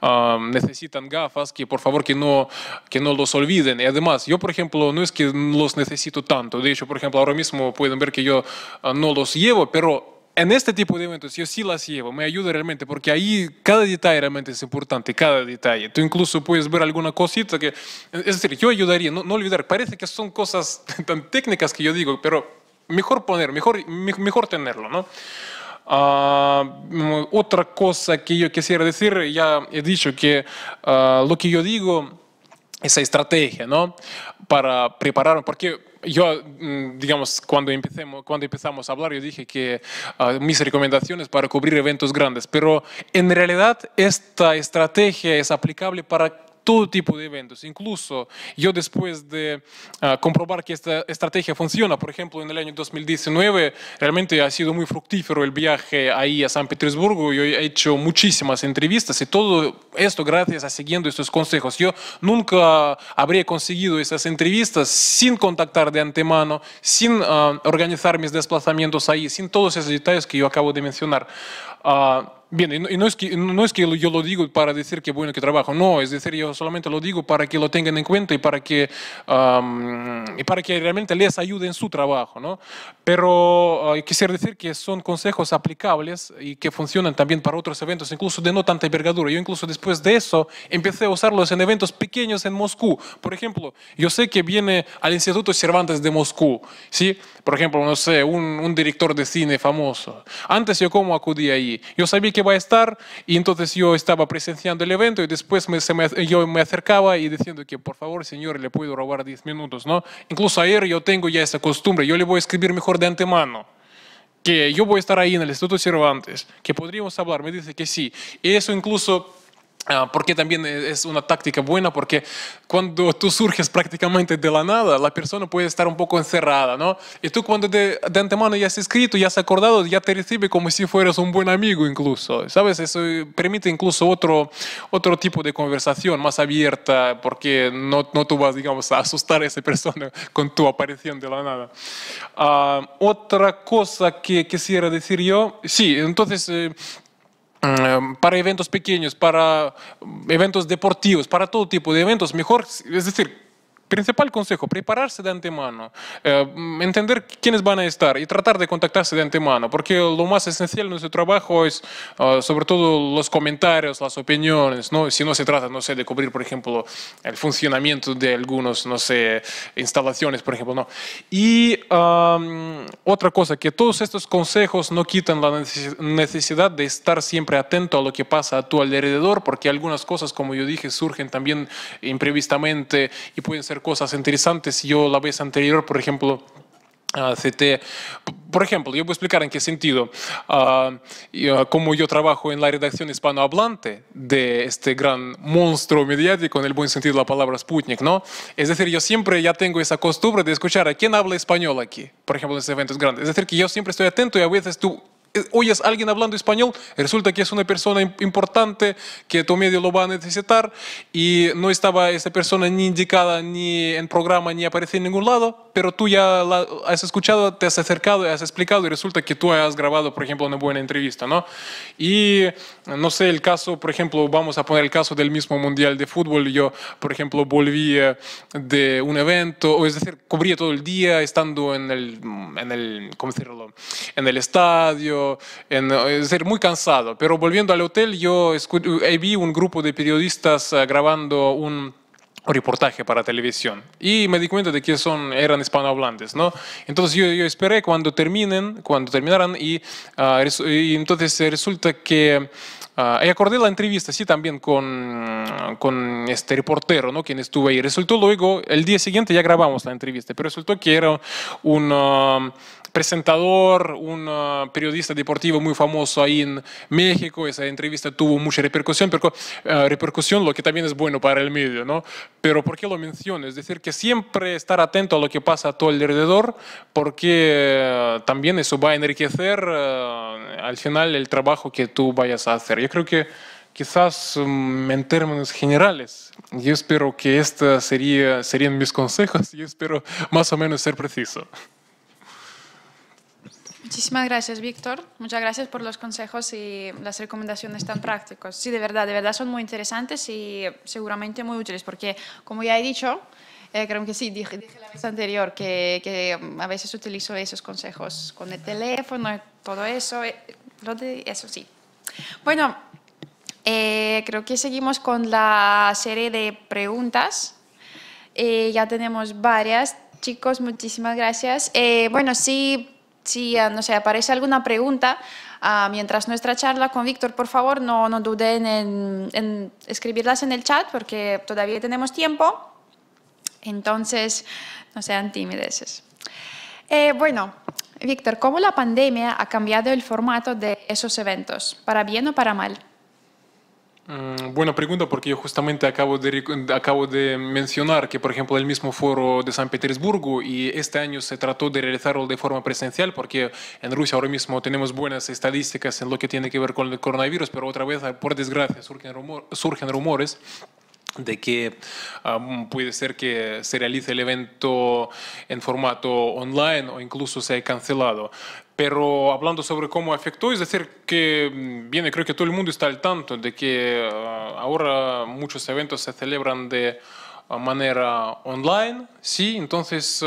ah, necesitan gafas, que por favor que no, que no los olviden. Y además, yo por ejemplo no es que los necesito tanto. De hecho, por ejemplo, ahora mismo pueden ver que yo ah, no los llevo, pero en este tipo de eventos yo sí las llevo, me ayuda realmente, porque ahí cada detalle realmente es importante, cada detalle. Tú incluso puedes ver alguna cosita que, es decir, yo ayudaría, no, no olvidar, parece que son cosas tan técnicas que yo digo, pero mejor poner, mejor, mejor tenerlo, ¿no? Ah, otra cosa que yo quisiera decir, ya he dicho que ah, lo que yo digo, esa estrategia, ¿no? Para preparar, porque yo, mm, digamos, cuando, cuando empezamos a hablar, yo dije que ah, mis recomendaciones para cubrir eventos grandes, pero en realidad esta estrategia es aplicable para todo tipo de eventos. Incluso yo después de ah, comprobar que esta estrategia funciona, por ejemplo, en el año 2019, realmente ha sido muy fructífero el viaje ahí a San Petersburgo. Yo he hecho muchísimas entrevistas y todo esto gracias a siguiendo estos consejos. Yo nunca habría conseguido esas entrevistas sin contactar de antemano, sin ah, organizar mis desplazamientos ahí, sin todos esos detalles que yo acabo de mencionar. Ah, Bien, y no es, que, no es que yo lo digo para decir que bueno que trabajo, no, es decir, yo solamente lo digo para que lo tengan en cuenta y para que, para que realmente les ayude en su trabajo, ¿no? Pero ah, quisiera decir que son consejos aplicables y que funcionan también para otros eventos, incluso de no tanta envergadura. Yo incluso después de eso empecé a usarlos en eventos pequeños en Moscú. Por ejemplo, yo sé que viene al Instituto Cervantes de Moscú, ¿sí? Por ejemplo, no sé, un, director de cine famoso. Antes yo cómo acudí ahí. Yo sabía que iba a estar y entonces yo estaba presenciando el evento y después me, yo me acercaba y diciendo que por favor, señor, le puedo robar 10 minutos, ¿no? Incluso ayer yo tengo ya esa costumbre, yo le voy a escribir mejor de antemano que yo voy a estar ahí en el Instituto Cervantes, que podríamos hablar, me dice que sí. Y eso incluso Ah, porque también e, es una táctica buena, porque cuando tú surges prácticamente de la nada, la persona puede estar un poco encerrada, ¿no? Y tú cuando de, de, antemano ya has escrito, ya has acordado, ya te recibe como si fueras un buen amigo incluso, ¿sabes? Eso eh, permite incluso otro, otro tipo de conversación más abierta, porque no, no tú vas, digamos, a asustar a esa persona con tu aparición de la nada. Ah, otra cosa que quisiera decir yo, sí, entonces... Eh, Em, para eventos pequeños, para eventos deportivos, para todo tipo de eventos, mejor, es decir, principal consejo, prepararse de antemano, eh, entender quiénes van a estar y tratar de contactarse de antemano, porque lo más esencial en nuestro trabajo es ah, sobre todo los comentarios, las opiniones, si no se trata, no sé, de cubrir, por ejemplo, el funcionamiento de algunos, no sé, instalaciones, por ejemplo, no. Y otra cosa, que todos estos consejos no quitan la necesidad de estar siempre atento a lo que pasa a tu alrededor, porque algunas cosas, como yo dije, surgen también imprevistamente y pueden ser cosas interesantes. Yo la vez anterior, por ejemplo, ah, CT. Por ejemplo, yo voy a explicar en qué sentido, ah, ah, como yo trabajo en la redacción hispanohablante de este gran monstruo mediático, en el buen sentido de la palabra Sputnik, ¿no? Es decir, yo siempre ya tengo esa costumbre de escuchar a quién habla español aquí, por ejemplo, en evento eventos grandes. Es decir, que yo siempre estoy atento y a veces tú oyes eh, a alguien hablando español, resulta que es una persona importante, que tu medio lo va a necesitar y no estaba esa persona ni indicada ni en programa ni aparecía en ningún lado, pero tú ya la has escuchado, te has acercado, has explicado y resulta que tú has grabado, por ejemplo, una buena entrevista, ¿no? Y no sé, el caso, por ejemplo, vamos a poner el caso del mismo Mundial de Fútbol, yo, por ejemplo, volví de un evento, o es decir, cubría todo el día estando en el, en el ¿cómo decirlo? En el estadio ser eh, muy cansado. Pero volviendo al hotel, yo vi un grupo de periodistas eh, grabando un reportaje para televisión y me di cuenta de que son, eran hispanohablantes, ¿no? Entonces yo, esperé cuando terminen, cuando terminaran y, ah, y entonces resulta que ah, acordé la entrevista, sí, también con, con, este reportero, ¿no? Quien estuvo ahí. Resultó luego, el día siguiente ya grabamos la entrevista, pero resultó que era un, ah, presentador, un ah, periodista deportivo muy famoso ahí en México. Esa entrevista tuvo mucha repercusión, pero ah, repercusión lo que también es bueno para el medio, ¿no? Pero ¿por qué lo menciono? Es decir, que siempre estar atento a lo que pasa a todo alrededor, porque ah, también eso va a enriquecer al final el trabajo que tú vayas a hacer. Yo creo que quizás mm, en términos generales, yo espero que estos serían mis consejos, yo espero más o menos ser preciso. Muchísimas gracias, Víctor. Muchas gracias por los consejos y las recomendaciones tan prácticos. Sí, de verdad, de verdad son muy interesantes y seguramente muy útiles porque, como ya he dicho, eh, creo que sí, dije, la vez anterior que, mm, a veces utilizo esos consejos con el teléfono, todo eso, eh, de eso sí. Bueno, eh, creo que seguimos con la serie de preguntas. ya tenemos varias. Chicos, muchísimas gracias. bueno, sí si, ah, no sé, aparece alguna pregunta ah, mientras nuestra charla con Víctor, por favor, no, no duden en, escribirlas en el chat porque todavía tenemos tiempo. Entonces, no sean tímides. Eh, bueno, Víctor, ¿cómo la pandemia ha cambiado el formato de esos eventos, para bien o para mal? Mm, buena pregunta, porque yo justamente acabo de, acabo de mencionar que, por ejemplo, el mismo foro de San Petersburgo y este año se trató de realizarlo de forma presencial, porque en Rusia ahora mismo tenemos buenas estadísticas en lo que tiene que ver con el coronavirus, pero otra vez, por desgracia, surgen, surgen rumores de que puede ser que se realice el evento en formato online o incluso se ha cancelado. Pero hablando sobre cómo afectó, es decir, que mm, viene, creo que todo el mundo está al tanto de que ah, ahora muchos eventos se celebran de ah, manera online, sí, entonces...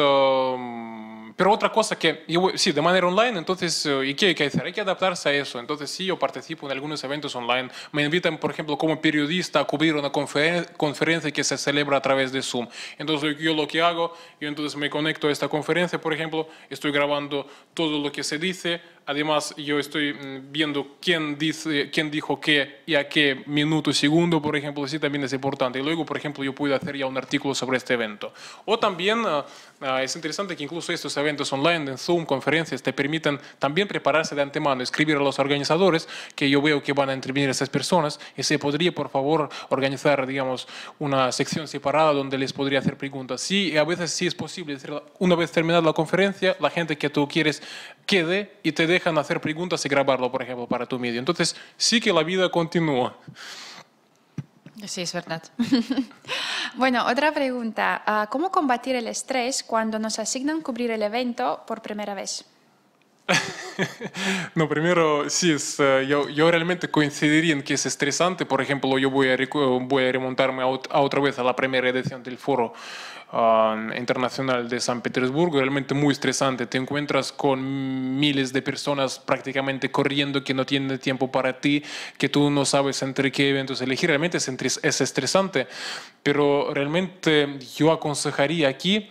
Pero otra cosa que, sí, de manera online, entonces, eh, ¿y qué hay que hacer? Hay que adaptarse a eso. Entonces, sí, yo participo en algunos eventos online. Me invitan, por ejemplo, como periodista a cubrir una conferencia que se celebra a través de Zoom. Entonces, yo lo que hago, yo entonces me conecto a esta conferencia, por ejemplo, estoy grabando todo lo que se dice, Además, yo estoy mm, viendo quién, dice, quién dijo qué y a qué minuto, segundo, por ejemplo, sí también es importante. Y luego, por ejemplo, yo puedo hacer ya un artículo sobre este evento. O también ah, ah, es interesante que incluso estos eventos online, en Zoom, conferencias, te permiten también prepararse de antemano, escribir a los organizadores, que yo veo que van a intervenir estas personas, y se podría, por favor, organizar, digamos, una sección separada donde les podría hacer preguntas. Sí, y a veces sí es posible. Una vez terminada la conferencia, la gente que tú quieres quede y te dé dejan hacer preguntas y grabarlo, por ejemplo, para tu medio. Entonces, sí que la vida continúa. Sí, es verdad. bueno, otra pregunta. Ah, ¿Cómo combatir el estrés cuando nos asignan cubrir el evento por primera vez? No, primero, sí, es, eh, yo, yo, realmente coincidiría en que es estresante. Por ejemplo, yo voy a, voy a remontarme a, otra vez a la primera edición del foro um, internacional de San Petersburgo. Realmente muy estresante. Te encuentras con miles de personas prácticamente corriendo que no tienen tiempo para ti, que tú no sabes entre qué eventos elegir. Realmente es, es estresante. Pero realmente yo aconsejaría aquí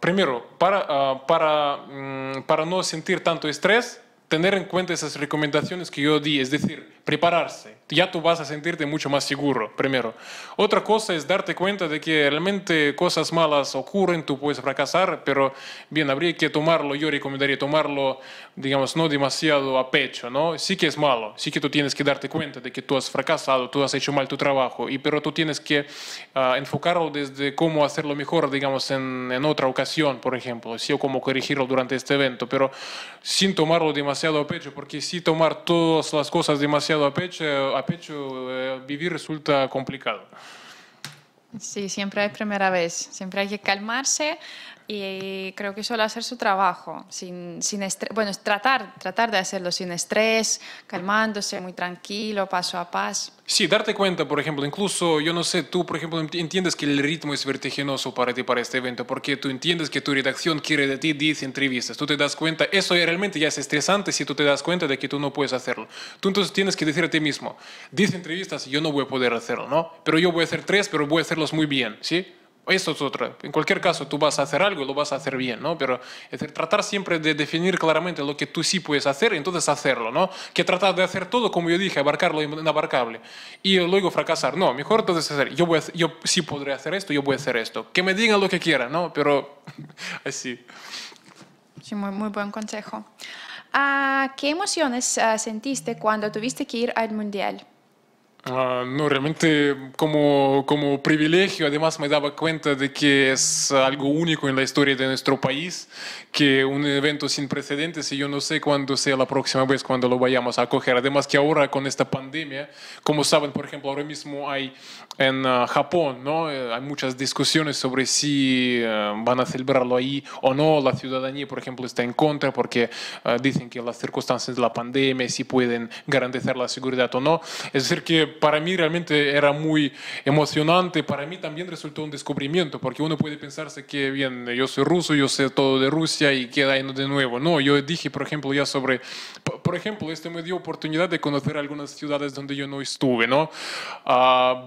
primero, para, no sentir tanto estrés, tener en cuenta esas recomendaciones que yo di, es decir, prepararse. Ya tú vas a sentirte mucho más seguro, primero. Otra cosa es darte cuenta de que realmente cosas malas ocurren, tú puedes fracasar, pero bien, habría que tomarlo, yo recomendaría tomarlo, digamos, no demasiado a pecho, ¿no? Sí que es malo, sí que tú tienes que darte cuenta de que tú has fracasado, tú has hecho mal tu trabajo, y, pero tú tienes que ah, enfocarlo desde cómo hacerlo mejor, digamos, en, otra ocasión, por ejemplo, si o cómo corregirlo durante este evento, pero sin tomarlo demasiado a pecho, porque si tomar todas las cosas demasiado a pecho, a pecho eh, vivir resulta complicado. Sí, siempre es primera vez, siempre hay que calmarse, y creo que suele hacer su trabajo sin, sin bueno, tratar, tratar de hacerlo sin estrés, calmándose, muy tranquilo, paso a paso. Sí, darte cuenta, por ejemplo, incluso, yo no sé, tú, por ejemplo, entiendes que el ritmo es vertiginoso para ti, para este evento, porque tú entiendes que tu redacción quiere de ti 10 entrevistas, tú te das cuenta, eso realmente ya es estresante si tú te das cuenta de que tú no puedes hacerlo. Tú entonces tienes que decir a ti mismo, 10 entrevistas yo no voy a poder hacerlo, ¿no? Pero yo voy a hacer 3, pero voy a hacerlos muy bien, ¿sí? Esto es otra. En cualquier caso, tú vas a hacer algo y lo vas a hacer bien, ¿no? Pero es tratar siempre de definir claramente lo que tú sí puedes hacer y entonces hacerlo, ¿no? Que tratar de hacer todo, como yo dije, abarcarlo inabarcable y luego fracasar. No, mejor entonces hacer, yo, sí podré hacer esto, yo voy a hacer esto. Que me digan lo que quieran, ¿no? Pero así. Sí, muy, muy buen consejo. Ah, ¿Qué emociones ah, sentiste cuando tuviste que ir al mundial? Ah, no, realmente como, como privilegio, además me daba cuenta de que es algo único en la historia de nuestro país, que un evento sin precedentes y yo no sé cuándo sea la próxima vez cuando lo vayamos a acoger. Además que ahora con esta pandemia, como saben, por ejemplo, ahora mismo hay en ah, Japón, ¿no? Eh, hay muchas discusiones sobre si eh, van a celebrarlo ahí o no. La ciudadanía, por ejemplo, está en contra porque ah, dicen que las circunstancias de la pandemia, si pueden garantizar la seguridad o no. Es decir, que para mí realmente era muy emocionante, para mí también resultó un descubrimiento, porque uno puede pensarse que, bien, yo soy ruso, yo sé todo de Rusia y queda ahí de nuevo. No, yo dije, por ejemplo, ya sobre, por ejemplo, esto me dio oportunidad de conocer algunas ciudades donde yo no estuve, ¿no?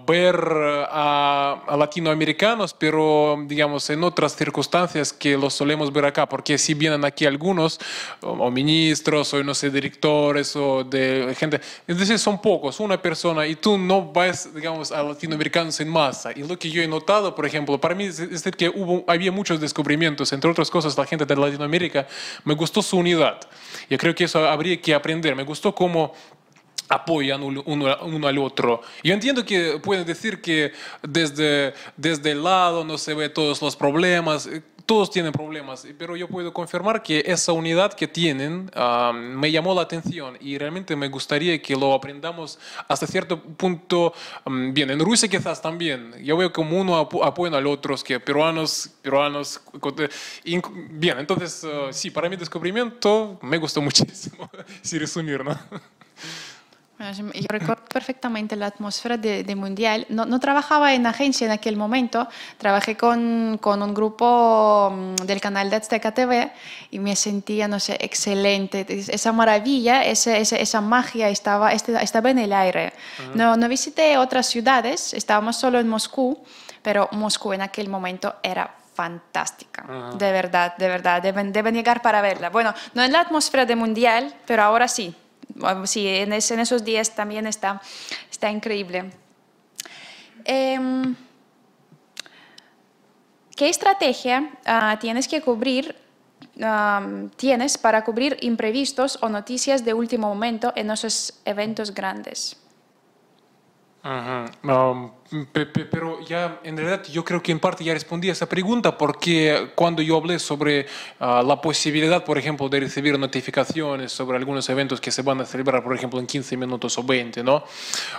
ver a, latinoamericanos, pero digamos en otras circunstancias que los solemos ver acá, porque si vienen aquí algunos, o, ministros, o no sé, directores, o de gente, es decir, son pocos, una persona y tú no ves, digamos, a latinoamericanos en masa. Y lo que yo he notado, por ejemplo, para mí es, decir que hubo, había muchos descubrimientos, entre otras cosas, la gente de Latinoamérica, me gustó su unidad. Yo creo que eso habría que aprender. Me gustó cómo apoyan uno, uno, al otro. Yo entiendo que pueden decir que desde, desde el lado no se ve todos los problemas, eh, todos tienen problemas, pero yo puedo confirmar que esa unidad que tienen ah, me llamó la atención y realmente me gustaría que lo aprendamos hasta cierto punto. Mm, bien, en Rusia quizás también. Yo veo como uno apoya al otro, que peruanos, peruanos. Eh, bien, entonces, ah, sí, para mi descubrimiento me gustó muchísimo, si resumir, ¿no? Yo recuerdo perfectamente la atmósfera de, Mundial. No, trabajaba en agencia en aquel momento, trabajé con, con, un grupo mm, del canal de Azteca TV y me sentía, no sé, excelente. Esa maravilla, esa, esa, esa magia estaba, este, estaba en el aire. no, no visité otras ciudades, estábamos solo en Moscú, pero Moscú en aquel momento era fantástica. De verdad, de verdad. Deben, deben llegar para verla. Bueno, no en la atmósfera de Mundial, pero ahora sí. Ah, sí, en, esos días también está, está increíble. Em, ¿Qué estrategia ah, tienes que cubrir tienes para cubrir imprevistos o noticias de último momento en esos eventos grandes? Pero ya, en realidad, yo creo que en parte ya respondí a esa pregunta, porque cuando yo hablé sobre ah, la posibilidad, por ejemplo, de recibir notificaciones sobre algunos eventos que se van a celebrar, por ejemplo, en 15 minutos o 20, ¿no?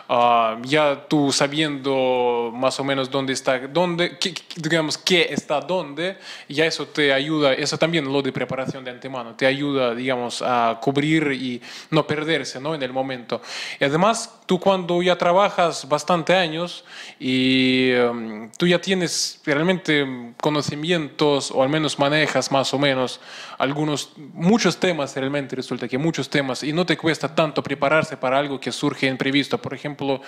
Ah, ya tú sabiendo más o menos dónde está, dónde, digamos, qué está dónde, ya eso te ayuda, eso también lo de preparación de antemano, te ayuda, digamos, a cubrir y no perderse, ¿no? En el momento. Y además, tú cuando ya trabajas bastante años, y em, tú ya tienes realmente conocimientos o al menos manejas más o menos algunos, muchos temas realmente, resulta que muchos temas y no te cuesta tanto prepararse para algo que surge imprevisto. Por ejemplo,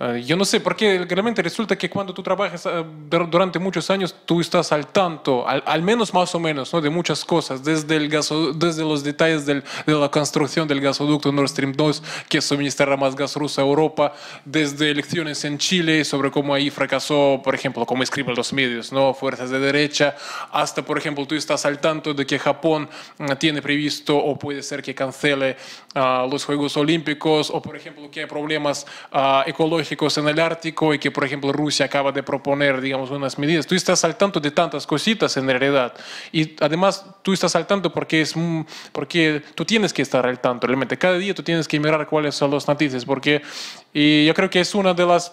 Ah, yo no sé, porque realmente resulta que cuando tú trabajas ah, durante muchos años, tú estás al tanto, al, menos más o menos, ¿no? de muchas cosas, desde, el gaso, desde los detalles de la construcción del gasoducto Nord Stream 2, que suministra más gas ruso a Europa, desde elecciones en Chile, sobre cómo ahí fracasó, por ejemplo, como escriben los medios, ¿no? fuerzas de derecha, hasta, por ejemplo, tú estás al tanto de que Japón ah, tiene previsto o puede ser que cancele los Juegos Olímpicos, o, por ejemplo, que hay problemas ecológicos en el Ártico y que, por ejemplo, Rusia acaba de proponer, digamos, unas medidas. Tú estás al tanto de tantas cositas en realidad. Y además tú estás al tanto porque, es, porque tú tienes que estar al tanto, realmente. Cada día tú tienes que mirar cuáles son los noticias, porque y yo creo que es una de las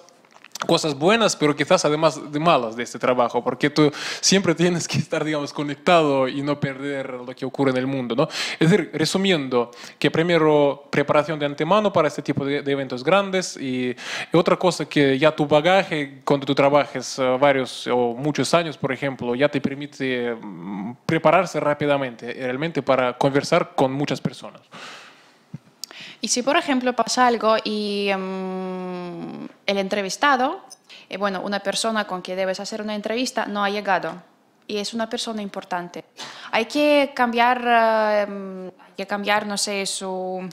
cosas buenas, pero quizás además de malas de este trabajo, porque tú siempre tienes que estar, digamos, conectado y no perder lo que ocurre en el mundo, ¿no? Es decir, resumiendo, que primero preparación de antemano para este tipo de, eventos grandes y, y, otra cosa que ya tu bagaje, cuando tú trabajes eh, varios o muchos años, por ejemplo, ya te permite mm, prepararse rápidamente, realmente para conversar con muchas personas. Y si, por ejemplo, pasa algo y em, el entrevistado, eh, bueno, una persona con que debes hacer una entrevista no ha llegado y es una persona importante, hay que cambiar, em, que cambiar no sé, su,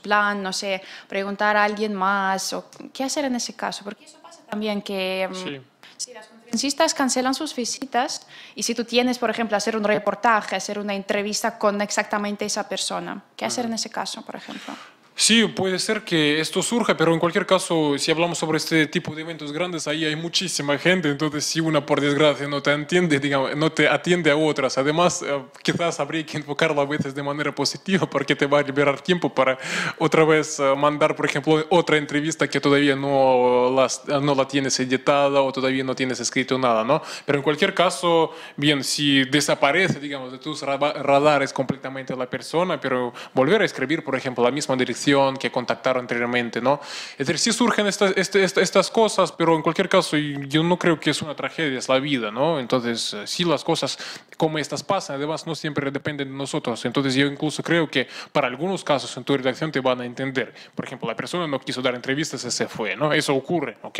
plan, no sé, preguntar a alguien más o qué hacer en ese caso, porque eso pasa también que... Em, si las conferencistas cancelan sus visitas y si tú tienes, por ejemplo, hacer un reportaje, hacer una entrevista con exactamente esa persona, ¿qué hacer en ese caso, por ejemplo? Sí, puede ser que esto surja, pero en cualquier caso, si hablamos sobre este tipo de eventos grandes, ahí hay muchísima gente, entonces si una por desgracia no te entiende, digamos, no te atiende a otras, además eh, quizás habría que enfocarlo a veces de manera positiva porque te va a liberar tiempo para otra vez eh, mandar, por ejemplo, otra entrevista que todavía no, no la tienes editada o todavía no tienes escrito nada, ¿no? Pero en cualquier caso, bien, si desaparece, digamos, de tus radares completamente la persona, pero volver a escribir, por ejemplo, la misma dirección, que contactaron anteriormente, ¿no? Es decir, sí surgen estas, este, cosas, pero en cualquier caso yo no creo que es una tragedia, es la vida, ¿no? Entonces, eh, sí las cosas como estas pasan, además no siempre dependen de nosotros. Entonces yo incluso creo que para algunos casos en tu redacción te van a entender. Por ejemplo, la persona no quiso dar entrevistas y se fue, ¿no? Eso ocurre, ¿ok?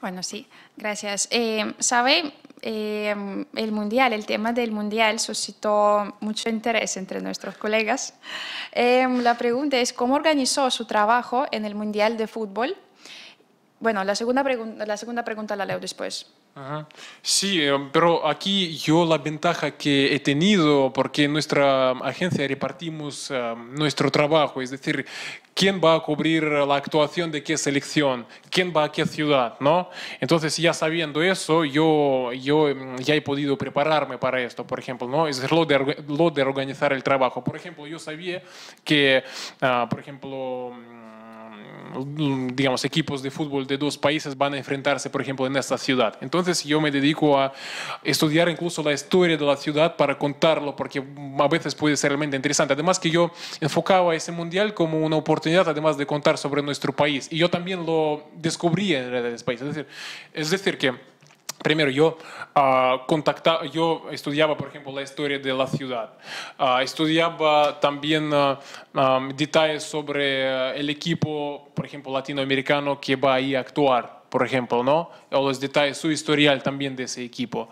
Bueno, sí, gracias. Eh, ¿Sabe? Eh, el mundial, el tema del mundial suscitó mucho interés entre nuestros colegas. Em, la pregunta es, ¿cómo organizó su trabajo en el mundial de fútbol? Bueno, la segunda, la segunda pregunta la leo después. Sí, eh, pero aquí yo la ventaja que he tenido, porque en nuestra agencia repartimos eh, nuestro trabajo, es decir, quién va a cubrir la actuación de qué selección, quién va a qué ciudad, ¿no? Entonces ya sabiendo eso, yo, yo mm, ya he podido prepararme para esto, por ejemplo, ¿no? Es lo de, lo de organizar el trabajo. Por ejemplo, yo sabía que, ah, por ejemplo, digamos, equipos de fútbol de dos países van a enfrentarse, por ejemplo, en esta ciudad. Entonces yo me dedico a estudiar incluso la historia de la ciudad para contarlo, porque a veces puede ser realmente interesante. Además que yo enfocaba ese mundial como una oportunidad, además de contar sobre nuestro país. Y yo también lo descubrí en redes países. Es decir, es decir que Primero, yo, ah, yo estudiaba, por ejemplo, la historia de la ciudad. Ah, estudiaba también ah, detalles sobre el equipo, por ejemplo, latinoamericano que va a actuar, por ejemplo, ¿no? O los detalles, su historial también de ese equipo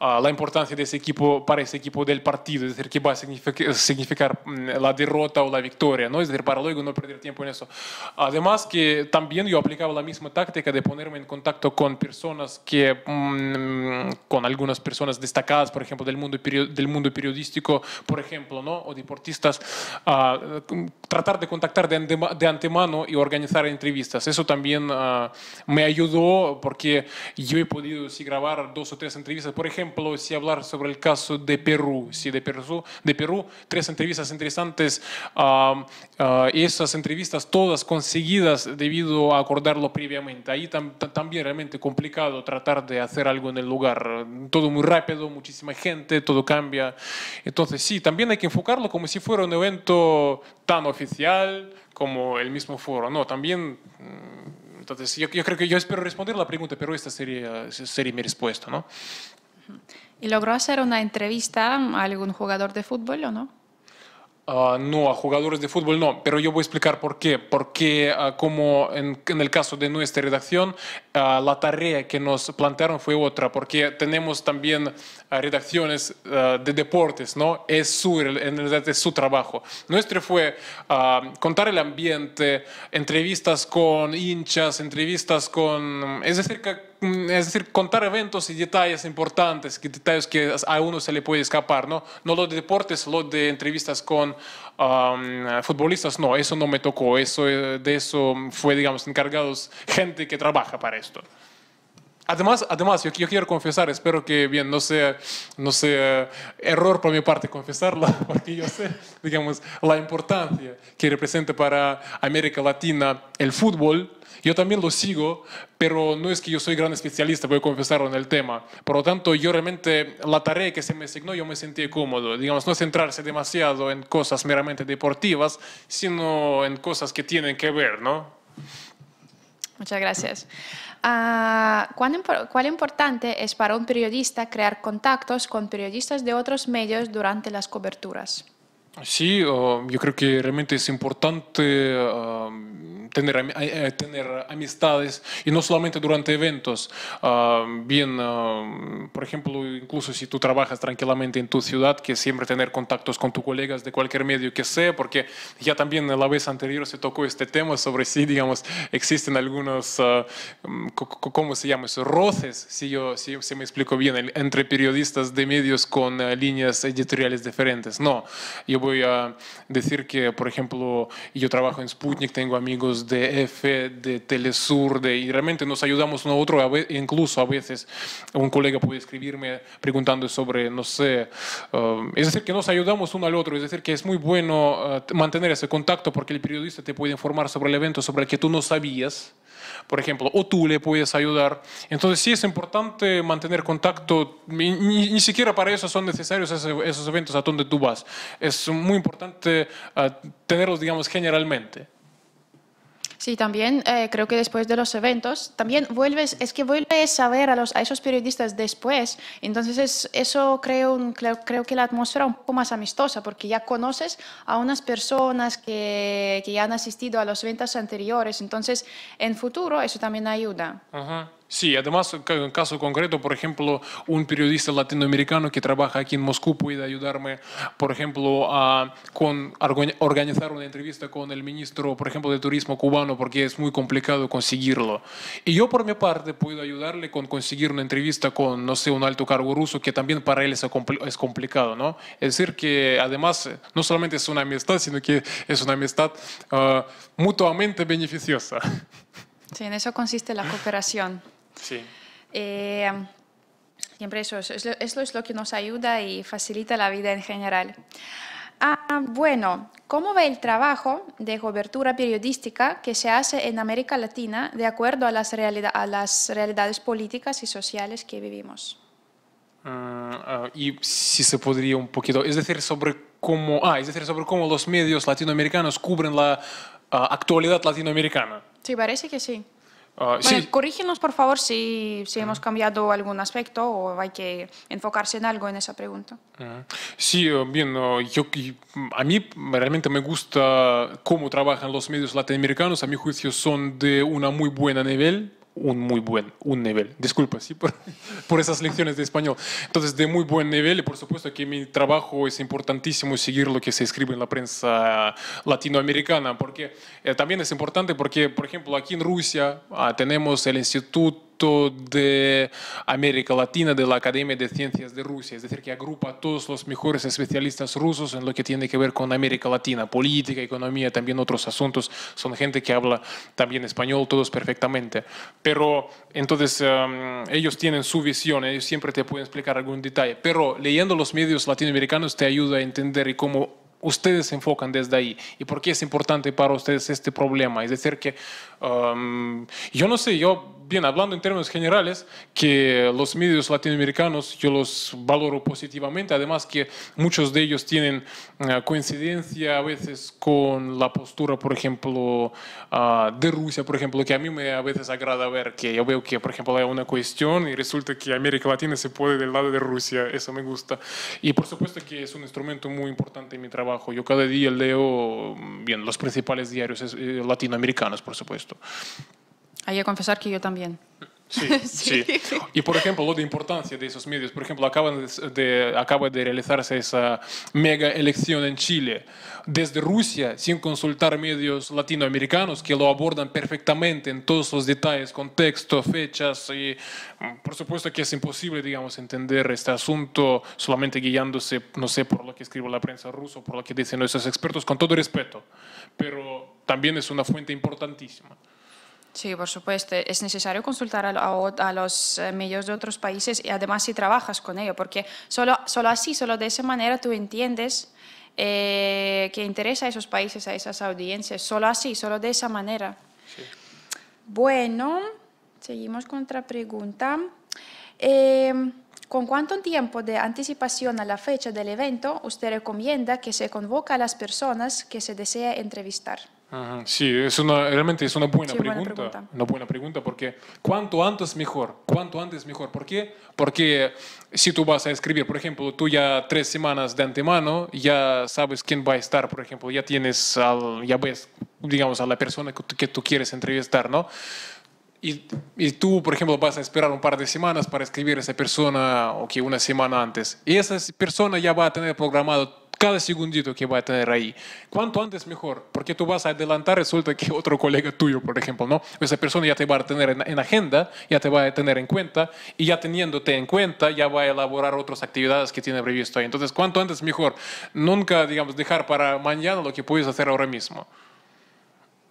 la importancia de ese equipo para ese equipo del partido, es decir, que va a significar, significar mm, la derrota o la victoria, ¿no? Es decir, para luego no perder tiempo en eso. Además que también yo aplicaba la misma táctica de ponerme en contacto con personas que, mm, con algunas personas destacadas, por ejemplo, del mundo, del mundo periodístico, por ejemplo, ¿no? O deportistas, a ah, tratar de contactar de, de, antemano y organizar entrevistas. Eso también ah, me ayudó porque yo he podido sí, grabar dos o tres entrevistas, por ejemplo, si hablar sobre el caso de Perú, si de Perú, de Perú tres entrevistas interesantes, uh, esas entrevistas todas conseguidas debido a acordarlo previamente. Ahí también realmente complicado tratar de hacer algo en el lugar. Todo muy rápido, muchísima gente, todo cambia. Entonces sí, también hay que enfocarlo como si fuera un evento tan oficial como el mismo foro. No, también... Mm, entonces, yo, creo que yo espero responder la pregunta, pero esta sería, sería mi respuesta, ¿no? ¿Y logró hacer una entrevista a algún jugador de fútbol o no? Ah, no, a jugadores de fútbol no, pero yo voy a explicar por qué. Porque ah, como en, el caso de nuestra redacción, ah, la tarea que nos plantearon fue otra, porque tenemos también redacciones eh, de deportes, ¿no? Es su, su trabajo. Nuestro fue ah, contar el ambiente, entrevistas con hinchas, entrevistas con... Es decir, mm, es decir, contar eventos y detalles importantes, que detalles que a uno se le puede escapar, ¿no? No los de deportes, lo de entrevistas con futbolistas, no, eso no me tocó, eso, eh, de eso fue, digamos, encargados gente que trabaja para esto. Además, yo, quiero confesar, espero que bien, no sea, no sea error por mi parte confesarlo, porque yo sé, digamos, la importancia que representa para América Latina el fútbol. Yo también lo sigo, pero no es que yo soy gran especialista, voy a confesarlo en el tema. Por lo tanto, yo realmente la tarea que se me asignó, yo me sentí cómodo. Digamos, no centrarse demasiado en cosas meramente deportivas, sino en cosas que tienen que ver, ¿no? Muchas gracias. Ah, ¿cuán, ¿Cuál importante es para un periodista crear contactos con periodistas de otros medios durante las coberturas? Sí, ah, yo creo que realmente es importante ah, tener, eh, eh, tener amistades y no solamente durante eventos. Ah, bien, por ejemplo, incluso si tú trabajas tranquilamente en tu ciudad, que siempre tener contactos con tus colegas de cualquier medio que sea, porque ya también la vez anterior se tocó este tema sobre si, digamos, existen algunos, ¿cómo se llama eso? Roces, si yo si, me explico bien, entre periodistas de medios con líneas editoriales diferentes. No, yo voy a decir que, por ejemplo, yo trabajo en Sputnik, tengo amigos de EFE, de Telesur, de, y realmente nos ayudamos uno a otro, a incluso a veces un colega puede escribirme preguntando sobre, no sé, um, es decir, que nos ayudamos uno al otro, es decir, que es muy bueno uh, mantener ese contacto porque el periodista te puede informar sobre el evento, sobre el que tú no sabías por ejemplo, o tú le puedes ayudar. Entonces sí es importante mantener contacto, ni, siquiera para eso son necesarios esos, esos, eventos a donde tú vas. Es muy importante eh, tenerlos, digamos, generalmente. Sí, también eh, creo que después de los eventos, también vuelves, es que vuelves a ver a, los, a esos periodistas después, entonces es, eso creo, creo, que la atmósfera un poco más amistosa, porque ya conoces a unas personas que, que ya han asistido a los eventos anteriores, entonces en futuro eso también ayuda. Ajá. Sí, además, en caso concreto, por ejemplo, un periodista latinoamericano que trabaja aquí en Moscú puede ayudarme, por ejemplo, a con, organizar una entrevista con el ministro, por ejemplo, de turismo cubano, porque es muy complicado conseguirlo. Y yo, por mi parte, puedo ayudarle con conseguir una entrevista con, no sé, un alto cargo ruso, que también para él es, complicado, ¿no? Es decir, que además, no solamente es una amistad, sino que es una amistad ah, mutuamente beneficiosa. Sí, en eso consiste la cooperación. Sí. Eh, siempre eso, es, es lo que nos ayuda y facilita la vida en general. Ah, bueno, ¿cómo ve el trabajo de cobertura periodística que se hace en América Latina de acuerdo a las, realidad, a las realidades políticas y sociales que vivimos? Ah, ah, y si se podría un poquito, es decir, sobre cómo, ah, es decir, sobre cómo los medios latinoamericanos cubren la ah, actualidad latinoamericana. Sí, parece que sí. Ah, corrígenos por favor si, si hemos cambiado algún aspecto o hay que enfocarse en algo en esa pregunta. Sí, eh, bien, eh, yo, mm, a mí realmente me gusta cómo trabajan los medios latinoamericanos, a mi juicio son de una muy buena nivel, un muy buen un nivel. Disculpa, sí, por, por, esas lecciones de español. Entonces, de muy buen nivel, y por supuesto que mi trabajo es importantísimo seguir lo que se escribe en la prensa latinoamericana, porque eh, también es importante porque, por ejemplo, aquí en Rusia ah, tenemos el Instituto de América Latina de la Academia de Ciencias de Rusia, es decir, que agrupa a todos los mejores especialistas rusos en lo que tiene que ver con América Latina, política, economía, también otros asuntos. Son gente que habla también español, todos perfectamente. Pero entonces em, ellos tienen su visión, ellos siempre te pueden explicar algún detalle, pero leyendo los medios latinoamericanos te ayuda a entender cómo ustedes se enfocan desde ahí y por qué es importante para ustedes este problema. Es decir, que em, yo no sé, yo bien, hablando en términos generales, que los medios latinoamericanos yo los valoro positivamente, además que muchos de ellos tienen eh, coincidencia a veces con la postura, por ejemplo, ah, de Rusia, por ejemplo, que a mí me a veces agrada ver, que yo veo que, por ejemplo, hay una cuestión y resulta que América Latina se puede del lado de Rusia, eso me gusta. Y por supuesto que es un instrumento muy importante en mi trabajo. Yo cada día leo, mm, bien, los principales diarios eh, latinoamericanos, por supuesto. Hay que confesar que yo también. Sí, sí, Y por ejemplo, lo de importancia de esos medios. Por ejemplo, acaban de, acaba de realizarse esa mega elección en Chile. Desde Rusia, sin consultar medios latinoamericanos que lo abordan perfectamente en todos los detalles, contexto, fechas. Y mm, por supuesto que es imposible, digamos, entender este asunto solamente guiándose, no sé, por lo que escribe la prensa rusa, o por lo que dicen nuestros expertos, con todo respeto. Pero también es una fuente importantísima. Sí, por supuesto. Es necesario consultar a, los eh, medios de otros países y además si trabajas con ellos, porque solo, solo así, solo de esa manera tú entiendes eh, que interesa a esos países, a esas audiencias. Solo así, solo de esa manera. Bueno, seguimos con otra pregunta. Em, ¿Con cuánto tiempo de anticipación a la fecha del evento usted recomienda que se convoque a las personas que se desea entrevistar? sí, es una, realmente es una buena, pregunta, Una buena pregunta porque cuanto antes mejor, cuanto antes mejor. ¿Por qué? Porque si tú vas a escribir, por ejemplo, tú ya tres semanas de antemano, ya sabes quién va a estar, por ejemplo, ya tienes, al, ya ves, digamos, a la persona que tú quieres entrevistar, ¿no? Y, y, tú, por ejemplo, vas a esperar un par de semanas para escribir a esa persona o que una semana antes. Y esa persona ya va a tener programado cada segundito que va a tener ahí. Cuanto antes mejor, porque tú vas a adelantar, resulta que otro colega tuyo, por ejemplo, ¿no? Esa persona ya te va a tener en, en agenda, ya te va a tener en cuenta, y ya teniéndote en cuenta, ya va a elaborar otras actividades que tiene previsto ahí. Entonces, cuanto antes mejor. Nunca, digamos, dejar para mañana lo que puedes hacer ahora mismo.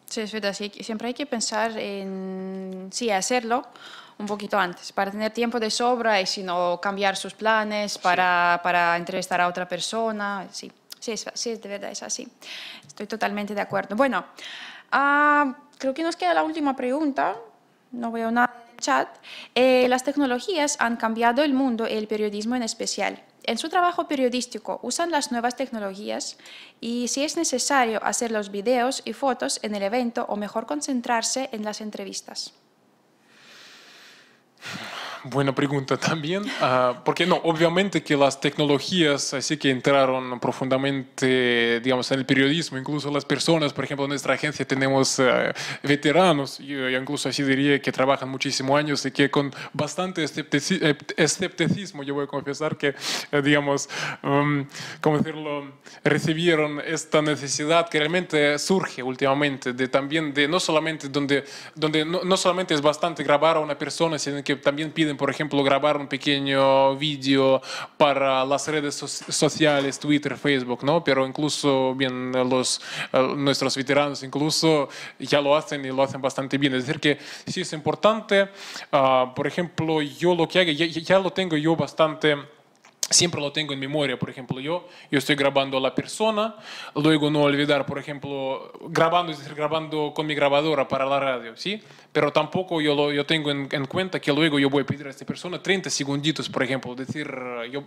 Sí, es verdad, siempre hay que pensar en sí, hacerlo un poquito antes, para tener tiempo de sobra y si no cambiar sus planes para, entrevistar a otra persona. Sí, sí, es, sí, de verdad es así. Estoy totalmente de acuerdo. Bueno, ah, creo que nos queda la última pregunta. No veo nada Chat, eh, las tecnologías han cambiado el mundo y el periodismo en especial. En su trabajo periodístico usan las nuevas tecnologías y si es necesario hacer los videos y fotos en el evento o mejor concentrarse en las entrevistas. Buena pregunta también, ah, porque no, obviamente que las tecnologías así que entraron profundamente, digamos, en el periodismo, incluso las personas, por ejemplo, en nuestra agencia tenemos eh, veteranos, yo, incluso así diría que trabajan muchísimos años y que con bastante eh, escepticismo, yo voy a confesar que, eh, digamos, um, como decirlo, recibieron esta necesidad que realmente surge últimamente de también de no solamente donde, donde no, no solamente es bastante grabar a una persona, sino que también piden por ejemplo, grabar un pequeño vídeo para las redes sociales, Twitter, Facebook, ¿no? Pero incluso bien los, eh, nuestros veteranos incluso ya lo hacen y lo hacen bastante bien. Es decir, que sí es importante, ah, por ejemplo, yo lo que hago, ya, lo tengo yo bastante siempre lo tengo en memoria, por ejemplo, yo, yo estoy grabando a la persona, luego no olvidar, por ejemplo, grabando, y decir, grabando con mi grabadora para la radio, ¿sí? Pero tampoco yo, lo, yo tengo en, cuenta que luego yo voy a pedir a esta persona 30 segunditos, por ejemplo, decir, yo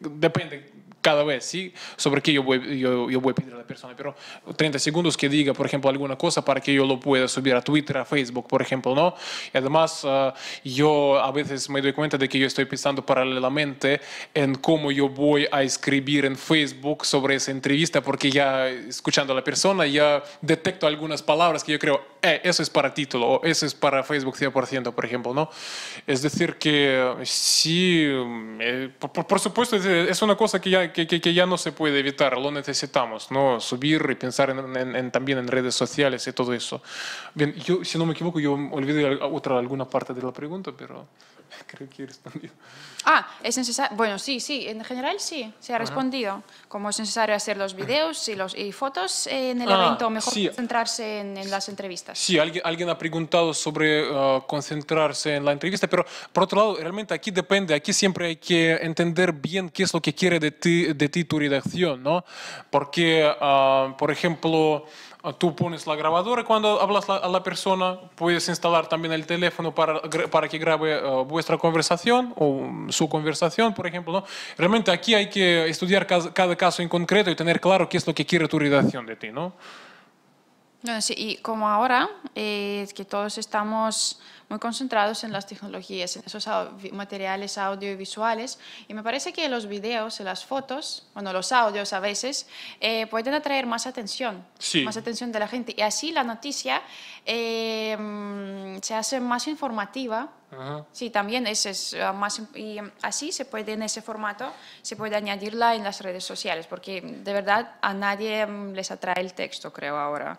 depende cada vez, ¿sí? Sobre qué yo voy, yo, yo voy a pedir a la persona, pero 30 segundos que diga, por ejemplo, alguna cosa para que yo lo pueda subir a Twitter, a Facebook, por ejemplo, ¿no? Y además, ah, yo a veces me doy cuenta de que yo estoy pensando paralelamente en cómo yo voy a escribir en Facebook sobre esa entrevista, porque ya escuchando a la persona, ya detecto algunas palabras que yo creo, eh, eso es para título, o eso es para Facebook 100%, por ejemplo, ¿no? Es decir, que sí, eh, por, por supuesto, es una cosa que ya que, que, ya no se puede evitar, lo necesitamos, ¿no? Subir y pensar en, también en redes sociales y todo eso. Bien, yo, si no me equivoco, yo olvidé otra, alguna parte de la pregunta, pero... Creo que he Ah, es necesario. Bueno, sí, sí, en general sí, se ha respondido. Como es necesario hacer los videos y, los, y fotos en el ah, evento, mejor centrarse concentrarse en, las entrevistas. Sí, alguien, alguien ha preguntado sobre ah, concentrarse en la entrevista, pero por otro lado, realmente aquí depende, aquí siempre hay que entender bien qué es lo que quiere de ti, de ti tu redacción, ¿no? Porque, ah, por ejemplo, Ah, tú pones la grabadora cuando hablas a la persona, puedes instalar también el teléfono para, que grabe eh, vuestra conversación o mm, su conversación, por ejemplo. ¿no? Realmente aquí hay que estudiar cada caso en concreto y tener claro qué es lo que quiere tu redacción de ti, ¿no? y como ahora, eh, que todos estamos muy concentrados en las tecnologías, en esos materiales audiovisuales, y me parece que los videos y las fotos, bueno, los audios a veces, eh, pueden atraer más atención, más atención de la gente, y así la noticia eh, mm, se hace más informativa Sí, también ese es eh, más em, y em, así se puede en ese formato se puede añadirla en las redes sociales porque em, de verdad a nadie les atrae el texto creo ahora.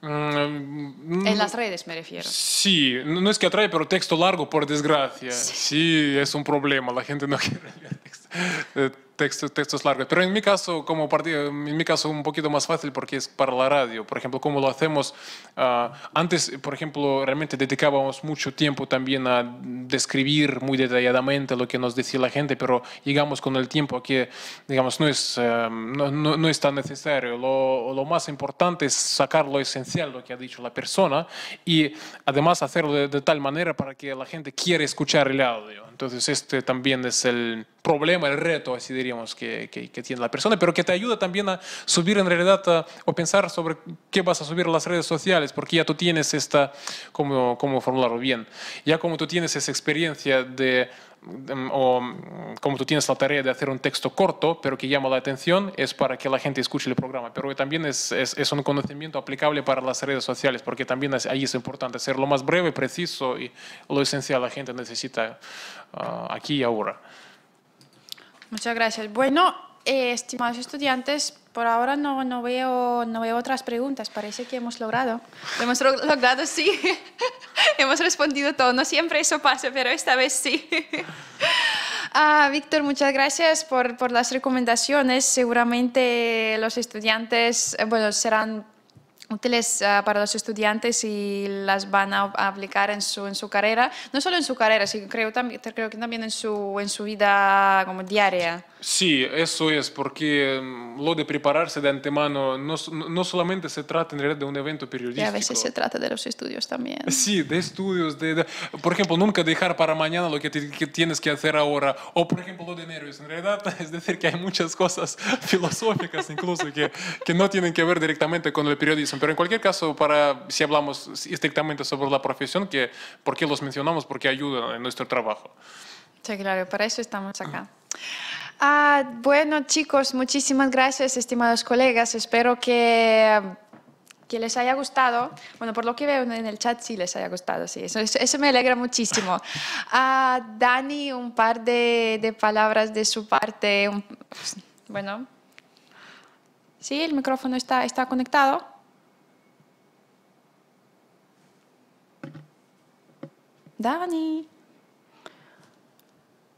Mm, en mm, las redes me refiero. Sí, no es que atrae, pero texto largo por desgracia. Sí, sí es un problema, la gente no quiere leer texto textos, textos largos. Pero en mi caso, como en mi caso un poquito más fácil porque es para la radio. Por ejemplo, como lo hacemos ah, antes, por ejemplo, realmente dedicábamos mucho tiempo también a describir muy detalladamente lo que nos decía la gente, pero llegamos con el tiempo que, digamos, no es, em, no, no, es tan necesario. Lo, lo, más importante es sacar lo esencial, lo que ha dicho la persona, y además hacerlo de, de tal manera para que la gente quiera escuchar el audio. Entonces, este también es el problema, el reto así de diríamos que, que, tiene la persona, pero que te ayuda también a subir en realidad o pensar sobre qué vas a subir a las redes sociales, porque ya tú tienes esta, cómo, formularlo bien, ya como tú tienes esa experiencia de em, o como tú tienes la tarea de hacer un texto corto, pero que llama la atención, es para que la gente escuche el programa. Pero también es, es, un conocimiento aplicable para las redes sociales, porque también ahí es importante ser lo más breve, preciso y lo esencial la gente necesita ah, aquí y ahora. Muchas gracias. Bueno, eh, estimados estudiantes, por ahora no, no, veo, no veo otras preguntas. Parece que hemos logrado. Hemos logrado, sí. hemos respondido todo. No siempre eso pasa, pero esta vez sí. ah, Víctor, muchas gracias por, por las recomendaciones. Seguramente los estudiantes eh, bueno, serán útiles ah, para los estudiantes y las van a, aplicar en su, en su carrera, no solo en su carrera, sino creo, creo que también en su, en su vida como diaria. Sí, eso es, porque mm, lo de prepararse de antemano no, no, solamente se trata en realidad de un evento periodístico. Y a veces se trata de los estudios también. Sí, de estudios, de, por ejemplo, nunca dejar para mañana lo que, tienes que hacer ahora, o por ejemplo lo de nervios. En realidad es decir que hay muchas cosas filosóficas incluso que, que no tienen que ver directamente con el periodismo, pero en cualquier caso, para, si hablamos estrictamente sobre la profesión, que, ¿por qué los mencionamos? Porque ayudan en nuestro trabajo. Sí, claro, para eso estamos acá. Ah, bueno, chicos, muchísimas gracias, estimados colegas. Espero que, que les haya gustado. Bueno, por lo que veo en el chat, sí les haya gustado, sí. Eso, me alegra muchísimo. Ah, Dani, un par de, de palabras de su parte. bueno. Sí, el micrófono está, está conectado. Dani.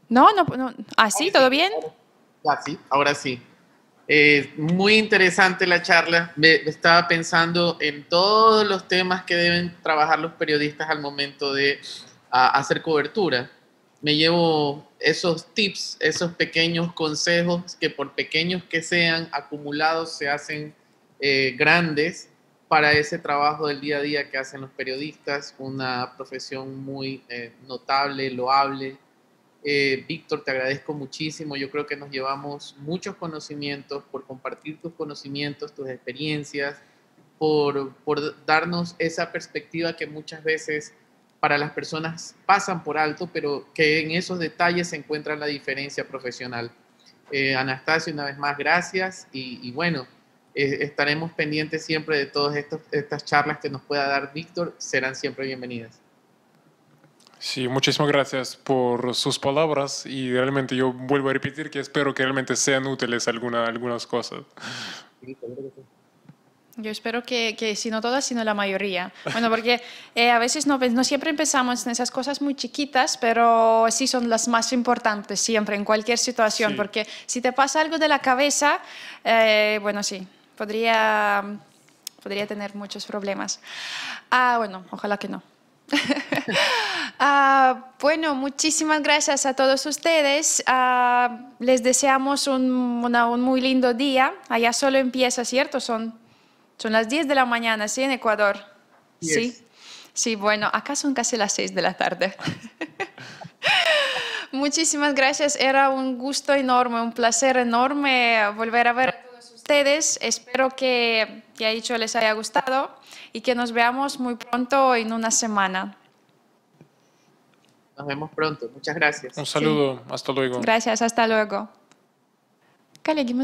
No, no, no. ¿Así? Ah, ¿Todo bien? Así, ah, ahora sí. Eh, muy interesante la charla. Me, estaba pensando en todos los temas que deben trabajar los periodistas al momento de ah, hacer cobertura. Me llevo esos tips, esos pequeños consejos que por pequeños que sean acumulados se hacen eh, grandes para ese trabajo del día a día que hacen los periodistas, una profesión muy eh, notable, loable, eh, Víctor, te agradezco muchísimo. Yo creo que nos llevamos muchos conocimientos por compartir tus conocimientos, tus experiencias, por, por darnos esa perspectiva que muchas veces para las personas pasan por alto, pero que en esos detalles se encuentra la diferencia profesional. Eh, Anastasia, una vez más, gracias y, bueno, eh, estaremos pendientes siempre de todas estas charlas que nos pueda dar Víctor, serán siempre bienvenidas. Sí, muchísimas gracias por sus palabras y realmente yo vuelvo a repetir que espero que realmente sean útiles alguna, algunas cosas. Yo espero que, que, si no todas, sino la mayoría. Bueno, porque eh, a veces no, no siempre empezamos en esas cosas muy chiquitas, pero sí son las más importantes siempre, en cualquier situación, porque si te pasa algo de la cabeza, eh, bueno, sí, podría, podría tener muchos problemas. Ah, bueno, ojalá que no. Ah, bueno, muchísimas gracias a todos ustedes. Ah, les deseamos un, muy lindo día. Allá solo empieza, ¿cierto? Son, son las 10 de la mañana, ¿sí? En Ecuador. Sí. Sí, bueno, acá son casi las 6 de la tarde. Muchísimas gracias, era un gusto enorme, un placer enorme volver a ver ustedes. Espero que, ya dicho, les haya gustado y que nos veamos muy pronto en una semana. Nos vemos pronto. Muchas gracias. Un saludo. Hasta luego. Gracias. Hasta luego. Коллеги,